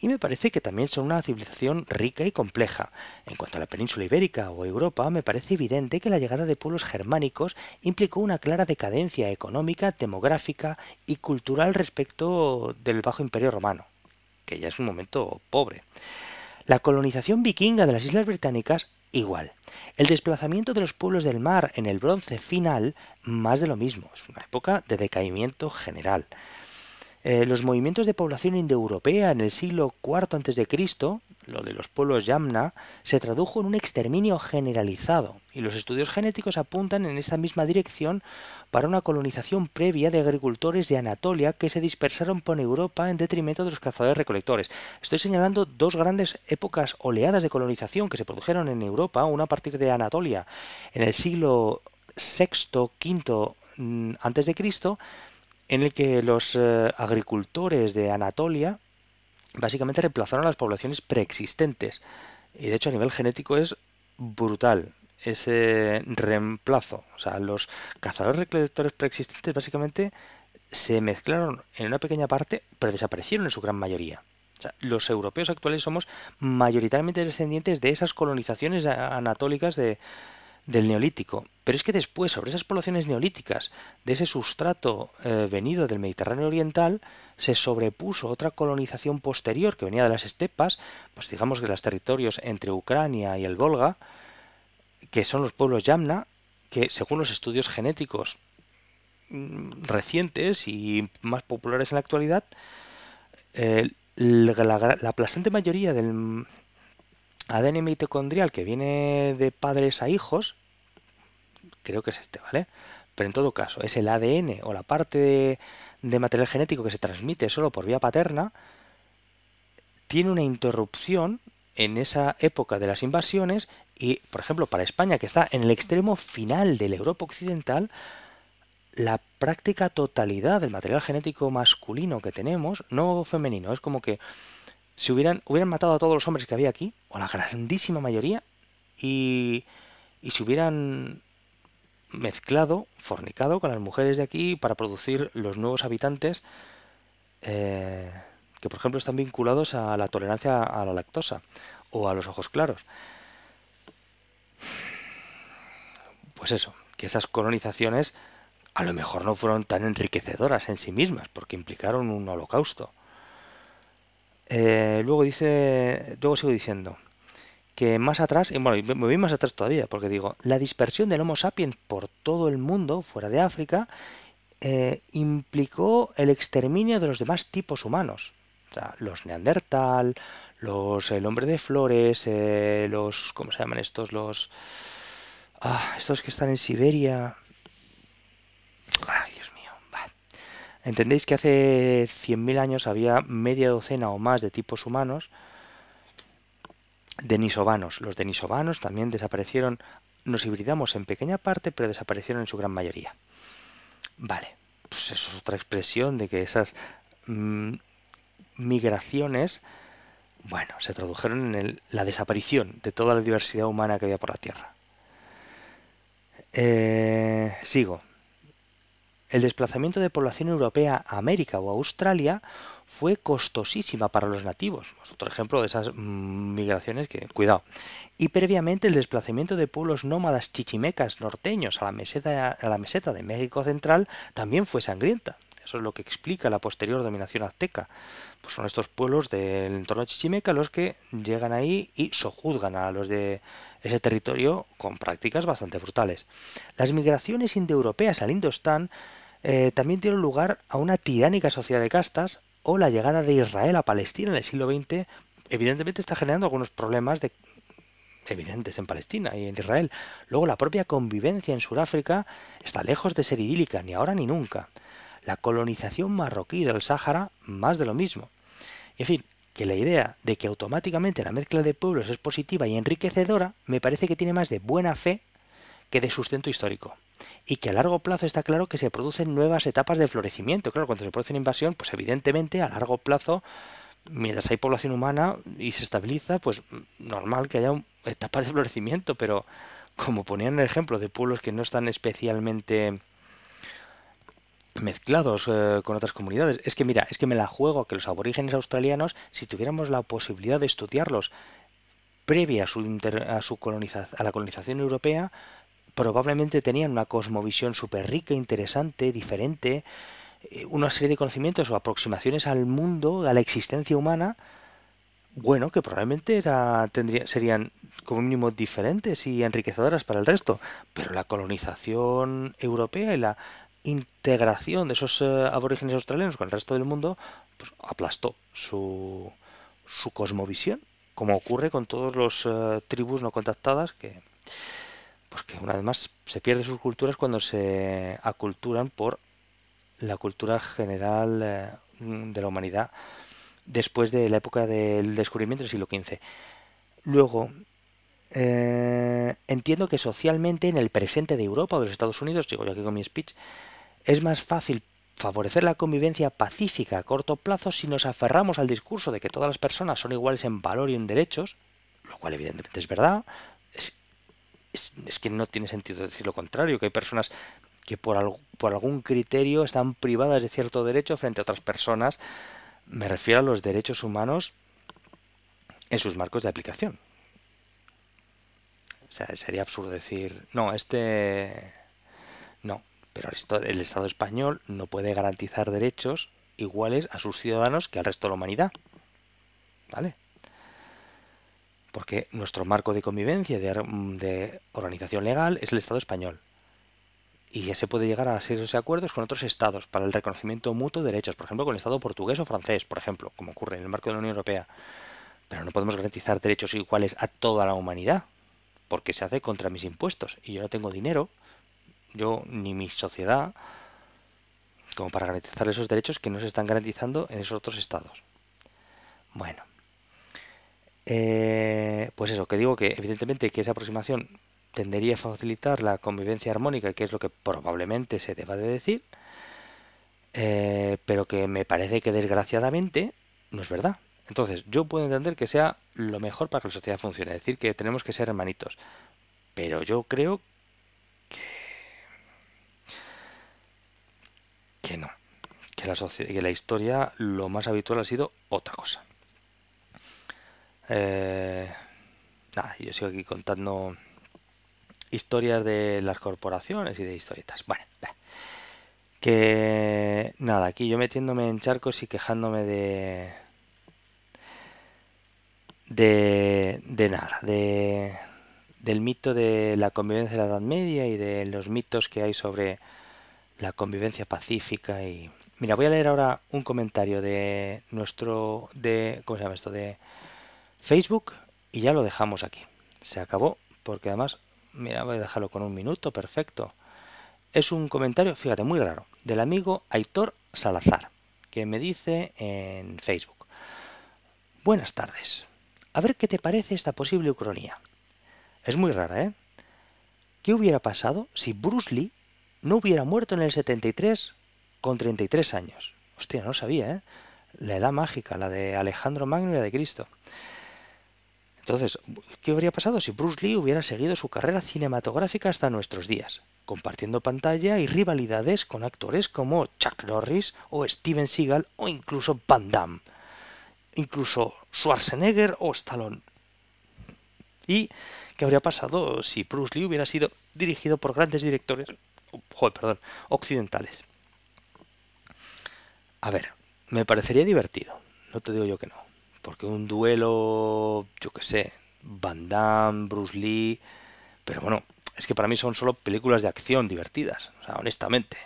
Y me parece que también son una civilización rica y compleja. En cuanto a la península ibérica o Europa, me parece evidente que la llegada de pueblos germánicos implicó una clara decadencia económica, demográfica y cultural respecto del bajo imperio romano, que ya es un momento pobre. La colonización vikinga de las Islas Británicas, igual. El desplazamiento de los pueblos del mar en el bronce final, más de lo mismo. Es una época de decaimiento general. Eh, los movimientos de población indoeuropea en el siglo IV a.C., lo de los pueblos yamna, se tradujo en un exterminio generalizado, y los estudios genéticos apuntan en esta misma dirección para una colonización previa de agricultores de Anatolia que se dispersaron por Europa en detrimento de los cazadores-recolectores. Estoy señalando dos grandes épocas oleadas de colonización que se produjeron en Europa, una a partir de Anatolia en el siglo VI, V mm, antes de en el que los eh, agricultores de Anatolia básicamente reemplazaron a las poblaciones preexistentes. Y de hecho a nivel genético es brutal ese reemplazo. O sea, los cazadores recolectores preexistentes básicamente se mezclaron en una pequeña parte, pero desaparecieron en su gran mayoría. O sea, los europeos actuales somos mayoritariamente descendientes de esas colonizaciones anatólicas de, del Neolítico. Pero es que después, sobre esas poblaciones neolíticas, de ese sustrato eh, venido del Mediterráneo Oriental, se sobrepuso otra colonización posterior que venía de las estepas, pues digamos que los territorios entre Ucrania y el Volga, que son los pueblos Yamna, que según los estudios genéticos mm, recientes y más populares en la actualidad, eh, la, la, la, aplastante mayoría del, ADN mitocondrial que viene de padres a hijos, creo que es este, ¿vale? Pero en todo caso, es el ADN o la parte de, material genético que se transmite solo por vía paterna, tiene una interrupción en esa época de las invasiones y, por ejemplo, para España, que está en el extremo final de la Europa occidental, la práctica totalidad del material genético masculino que tenemos, no femenino, es como que si hubieran, hubieran matado a todos los hombres que había aquí, o la grandísima mayoría, y, y se hubieran mezclado, fornicado con las mujeres de aquí para producir los nuevos habitantes eh, que, por ejemplo, están vinculados a la tolerancia a la lactosa o a los ojos claros. Pues eso, que esas colonizaciones a lo mejor no fueron tan enriquecedoras en sí mismas porque implicaron un holocausto. Eh, luego dice, luego sigo diciendo que más atrás, y bueno, me voy más atrás todavía, porque digo, la dispersión del Homo sapiens por todo el mundo, fuera de África, eh, implicó el exterminio de los demás tipos humanos. O sea, los neandertal, los el hombre de flores, eh, los, ¿cómo se llaman estos? Los... Ah, estos que están en Siberia. Entendéis que hace 100.000 años había media docena o más de tipos humanos denisovanos. Los denisovanos también desaparecieron, nos hibridamos en pequeña parte, pero desaparecieron en su gran mayoría. Vale, pues eso es otra expresión de que esas mm, migraciones, bueno, se tradujeron en la desaparición de toda la diversidad humana que había por la Tierra. Eh, sigo el desplazamiento de población europea a América o a Australia fue costosísima para los nativos. otro ejemplo de esas mm, migraciones que, cuidado. Y previamente el desplazamiento de pueblos nómadas chichimecas norteños a la meseta, a la meseta de México Central también fue sangrienta. Eso es lo que explica la posterior dominación azteca. Pues son estos pueblos del entorno chichimeca los que llegan ahí y sojuzgan a los de ese territorio con prácticas bastante brutales. Las migraciones indoeuropeas al Indostán eh, también dieron lugar a una tiránica sociedad de castas o la llegada de Israel a Palestina en el siglo XX, evidentemente está generando algunos problemas evidentes en Palestina y en Israel. Luego la propia convivencia en Sudáfrica está lejos de ser idílica, ni ahora ni nunca. La colonización marroquí del Sáhara, más de lo mismo. En fin, que la idea de que automáticamente la mezcla de pueblos es positiva y enriquecedora me parece que tiene más de buena fe que de sustento histórico y que a largo plazo está claro que se producen nuevas etapas de florecimiento. Claro, cuando se produce una invasión, pues evidentemente a largo plazo, mientras hay población humana y se estabiliza, pues normal que haya etapas de florecimiento, pero como ponían el ejemplo de pueblos que no están especialmente mezclados eh, con otras comunidades. Es que mira, es que me la juego a que los aborígenes australianos, si tuviéramos la posibilidad de estudiarlos previa a su, a la colonización europea, probablemente tenían una cosmovisión súper rica, interesante, diferente, eh, una serie de conocimientos o aproximaciones al mundo, a la existencia humana, bueno, que probablemente era, tendría, serían como mínimo diferentes y enriquecedoras para el resto, pero la colonización europea y la integración de esos eh, aborígenes australianos con el resto del mundo pues, aplastó su, su cosmovisión, como ocurre con todos los eh, tribus no contactadas que que una vez más se pierden sus culturas cuando se aculturan por la cultura general eh, de la humanidad después de la época del descubrimiento del siglo XV. Luego, eh, entiendo que socialmente en el presente de Europa o de los Estados Unidos, digo yo aquí con mi speech, es más fácil favorecer la convivencia pacífica a corto plazo si nos aferramos al discurso de que todas las personas son iguales en valor y en derechos, lo cual evidentemente es verdad, es, que no tiene sentido decir lo contrario, que hay personas que por, por algún criterio están privadas de cierto derecho frente a otras personas. Me refiero a los derechos humanos en sus marcos de aplicación. O sea, sería absurdo decir, no, este... No, pero el Estado español no puede garantizar derechos iguales a sus ciudadanos que al resto de la humanidad. ¿Vale? porque nuestro marco de convivencia, mm, de, organización legal, es el Estado español. Y ya se puede llegar a esos acuerdos con otros estados para el reconocimiento mutuo de derechos, por ejemplo, con el Estado portugués o francés, por ejemplo, como ocurre en el marco de la Unión Europea. Pero no podemos garantizar derechos iguales a toda la humanidad, porque se hace contra mis impuestos y yo no tengo dinero, yo ni mi sociedad, como para garantizar esos derechos que no se están garantizando en esos otros estados. Bueno. Eh, pues eso, que digo que evidentemente que esa aproximación tendería a facilitar la convivencia armónica, que es lo que probablemente se deba de decir, eh, pero que me parece que desgraciadamente no es verdad. Entonces, yo puedo entender que sea lo mejor para que la sociedad funcione, es decir, que tenemos que ser hermanitos, pero yo creo que, no, que la, que la historia lo más habitual ha sido otra cosa. Eh, nada, yo sigo aquí contando historias de las corporaciones y de historietas. Bueno, que nada, aquí yo metiéndome en charcos y quejándome de de, de nada, de, del mito de la convivencia de la Edad Media y de los mitos que hay sobre la convivencia pacífica y mira, voy a leer ahora un comentario de nuestro de ¿cómo se llama esto? de Facebook y ya lo dejamos aquí. Se acabó porque además, mira, voy a dejarlo con un minuto, perfecto. Es un comentario, fíjate, muy raro, del amigo Aitor Salazar, que me dice en Facebook. Buenas tardes. A ver qué te parece esta posible ucronía. Es muy rara, ¿eh? ¿Qué hubiera pasado si Bruce Lee no hubiera muerto en el 73 con 33 años? Hostia, no lo sabía, ¿eh? La edad mágica, la de Alejandro Magno y la de Cristo. Entonces, ¿qué habría pasado si Bruce Lee hubiera seguido su carrera cinematográfica hasta nuestros días, compartiendo pantalla y rivalidades con actores como Chuck Norris o Steven Seagal o incluso Van Damme, incluso Schwarzenegger o Stallone? ¿Y qué habría pasado si Bruce Lee hubiera sido dirigido por grandes directores joder, perdón, occidentales? A ver, me parecería divertido, no te digo yo que no porque un duelo, yo qué sé, Van Damme, Bruce Lee. Pero bueno, es que para mí son solo películas de acción divertidas, honestamente.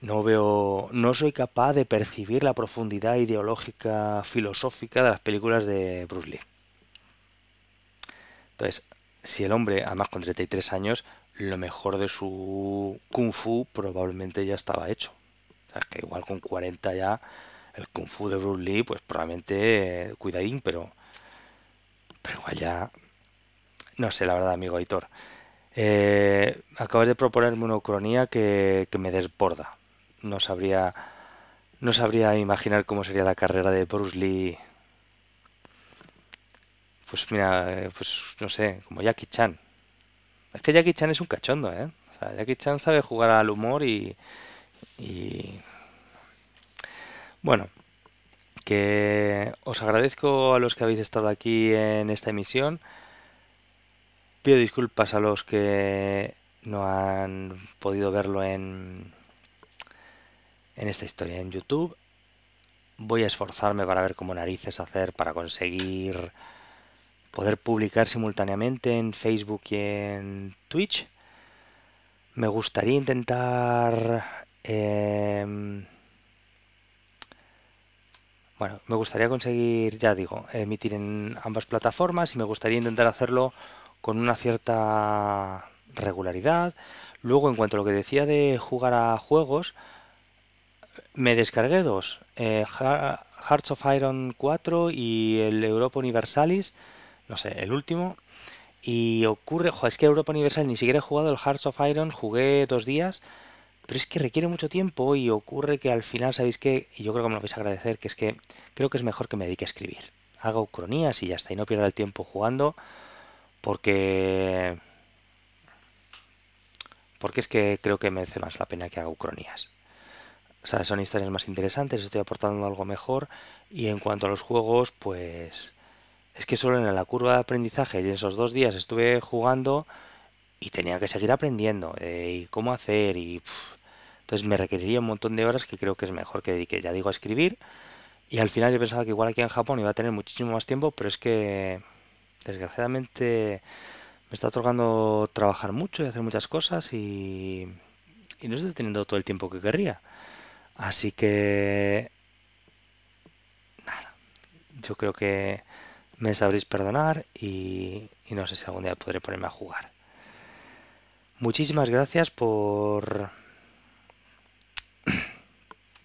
No veo, no soy capaz de percibir la profundidad ideológica, filosófica de las películas de Bruce Lee. Entonces, si el hombre, además con 33 años, lo mejor de su kung fu probablemente ya estaba hecho. O sea, que igual con 40 ya el Kung Fu de Bruce Lee, pues probablemente eh, cuidadín, pero, pero igual No sé, la verdad, amigo Aitor. Eh, acabas de proponerme una cronía que, que, me desborda. No sabría, no sabría imaginar cómo sería la carrera de Bruce Lee. Pues mira, eh, pues no sé, como Jackie Chan. Es que Jackie Chan es un cachondo, ¿eh? O sea, Jackie Chan sabe jugar al humor y, y bueno, que os agradezco a los que habéis estado aquí en esta emisión. Pido disculpas a los que no han podido verlo en, en esta historia en YouTube. Voy a esforzarme para ver cómo narices hacer para conseguir poder publicar simultáneamente en Facebook y en Twitch. Me gustaría intentar em, bueno, me gustaría conseguir, ya digo, emitir en ambas plataformas y me gustaría intentar hacerlo con una cierta regularidad. Luego, en cuanto a lo que decía de jugar a juegos, me descargué dos, eh, Hearts of Iron 4 y el Europa Universalis, no sé, el último. Y ocurre, Joder es que Europa Universal ni siquiera he jugado el Hearts of Iron, jugué dos días pero es que requiere mucho tiempo y ocurre que al final, ¿sabéis qué? Y yo creo que me lo vais a agradecer, que es que creo que es mejor que me dedique a escribir. Hago ucronías y ya está, y no pierda el tiempo jugando, porque... Porque es que creo que merece más la pena que haga ucronías. O sea, son historias más interesantes, estoy aportando algo mejor, y en cuanto a los juegos, pues... Es que solo en la curva de aprendizaje, y en esos dos días estuve jugando y tenía que seguir aprendiendo eh, y cómo hacer y entonces me requeriría un montón de horas que creo que es mejor que dedique, ya digo, a escribir. Y al final yo pensaba que igual aquí en Japón iba a tener muchísimo más tiempo, pero es que desgraciadamente me está otorgando trabajar mucho y hacer muchas cosas y, no estoy teniendo todo el tiempo que querría. Así que... Nada, yo creo que me sabréis perdonar y, y no sé si algún día podré ponerme a jugar. Muchísimas gracias por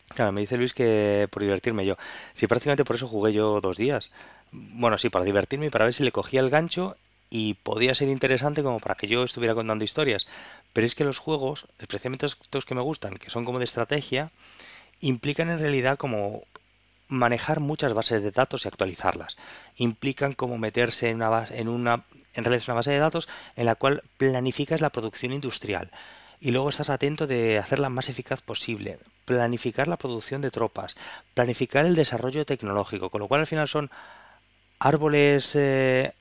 Claro, me dice Luis que por divertirme yo. Sí, prácticamente por eso jugué yo dos días. Bueno, sí, para divertirme y para ver si le cogía el gancho y podía ser interesante como para que yo estuviera contando historias. Pero es que los juegos, especialmente estos que me gustan, que son como de estrategia, implican en realidad como manejar muchas bases de datos y actualizarlas. Implican como meterse en una base, en una en realidad una base de datos en la cual planificas la producción industrial y luego estás atento de hacerla más eficaz posible planificar la producción de tropas, planificar el desarrollo tecnológico, con lo cual al final son árboles, eh,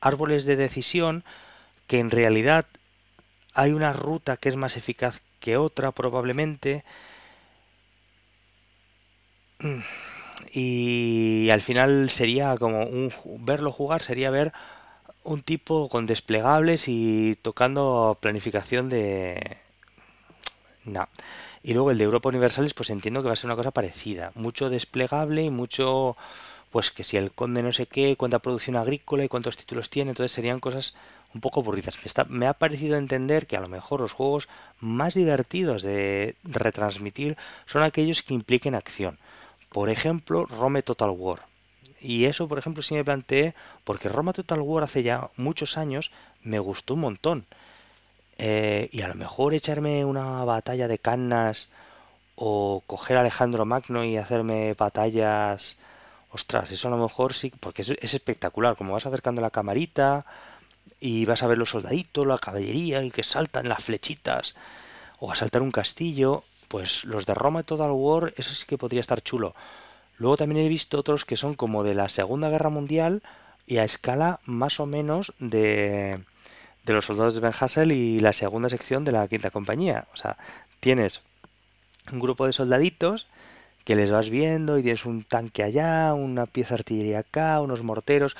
árboles de decisión que en realidad hay una ruta que es más eficaz que otra probablemente mm. y al final sería como un, verlo jugar sería ver un tipo con desplegables y tocando planificación de no y luego el de Europa Universalis, pues entiendo que va a ser una cosa parecida. Mucho desplegable y mucho, pues que si el conde no sé qué, cuánta producción agrícola y cuántos títulos tiene, entonces serían cosas un poco aburridas. Me, ha parecido entender que a lo mejor los juegos más divertidos de retransmitir son aquellos que impliquen acción. Por ejemplo, Rome Total War. Y eso, por ejemplo, sí me planteé, porque Rome Total War hace ya muchos años me gustó un montón. Eh, y a lo mejor echarme una batalla de cannas o coger a Alejandro Magno y hacerme batallas. Ostras, eso a lo mejor sí, porque es, espectacular. Como vas acercando la camarita y vas a ver los soldaditos, la caballería y que saltan las flechitas o a saltar un castillo, pues los de Roma Total War, eso sí que podría estar chulo. Luego también he visto otros que son como de la Segunda Guerra Mundial y a escala más o menos de, de los soldados de Ben Hassel y la segunda sección de la quinta compañía. O sea, tienes un grupo de soldaditos que les vas viendo y tienes un tanque allá, una pieza de artillería acá, unos morteros.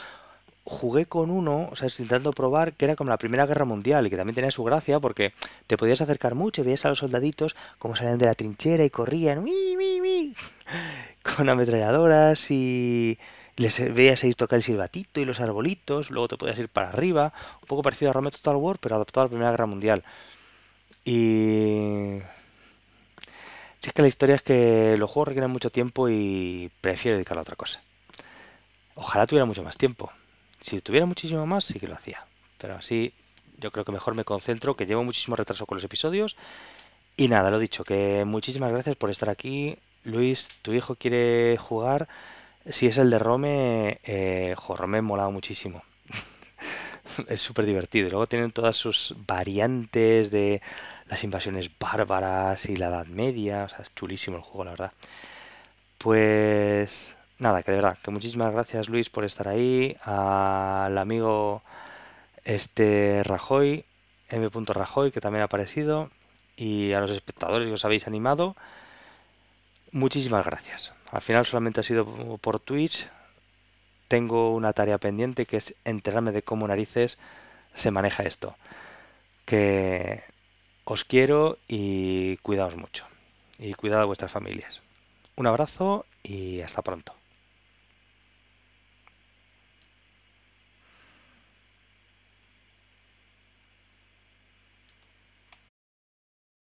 Jugué con uno, o sea, intentando probar que era como la Primera Guerra Mundial y que también tenía su gracia porque te podías acercar mucho y veías a los soldaditos como salían de la trinchera y corrían con ametralladoras y les veías ahí tocar el silbatito y los arbolitos, luego te podías ir para arriba, un poco parecido a Rome Total War, pero adaptado a la Primera Guerra Mundial. Y... Si es que la historia es que los juegos requieren mucho tiempo y prefiero dedicarlo a otra cosa. Ojalá tuviera mucho más tiempo. Si tuviera muchísimo más, sí que lo hacía. Pero así yo creo que mejor me concentro, que llevo muchísimo retraso con los episodios. Y nada, lo dicho, que muchísimas gracias por estar aquí. Luis, tu hijo quiere jugar. Si es el de Rome, eh, jo, Rome muchísimo. es súper divertido. Luego tienen todas sus variantes de las invasiones bárbaras y la Edad Media. O sea, es chulísimo el juego, la verdad. Pues nada, que de verdad, que muchísimas gracias Luis por estar ahí, al amigo este Rajoy, M. Rajoy, que también ha aparecido, y a los espectadores que os habéis animado. Muchísimas gracias. Al final solamente ha sido por Twitch. Tengo una tarea pendiente que es enterarme de cómo narices se maneja esto. Que os quiero y cuidaos mucho. Y cuidad a vuestras familias. Un abrazo y hasta pronto.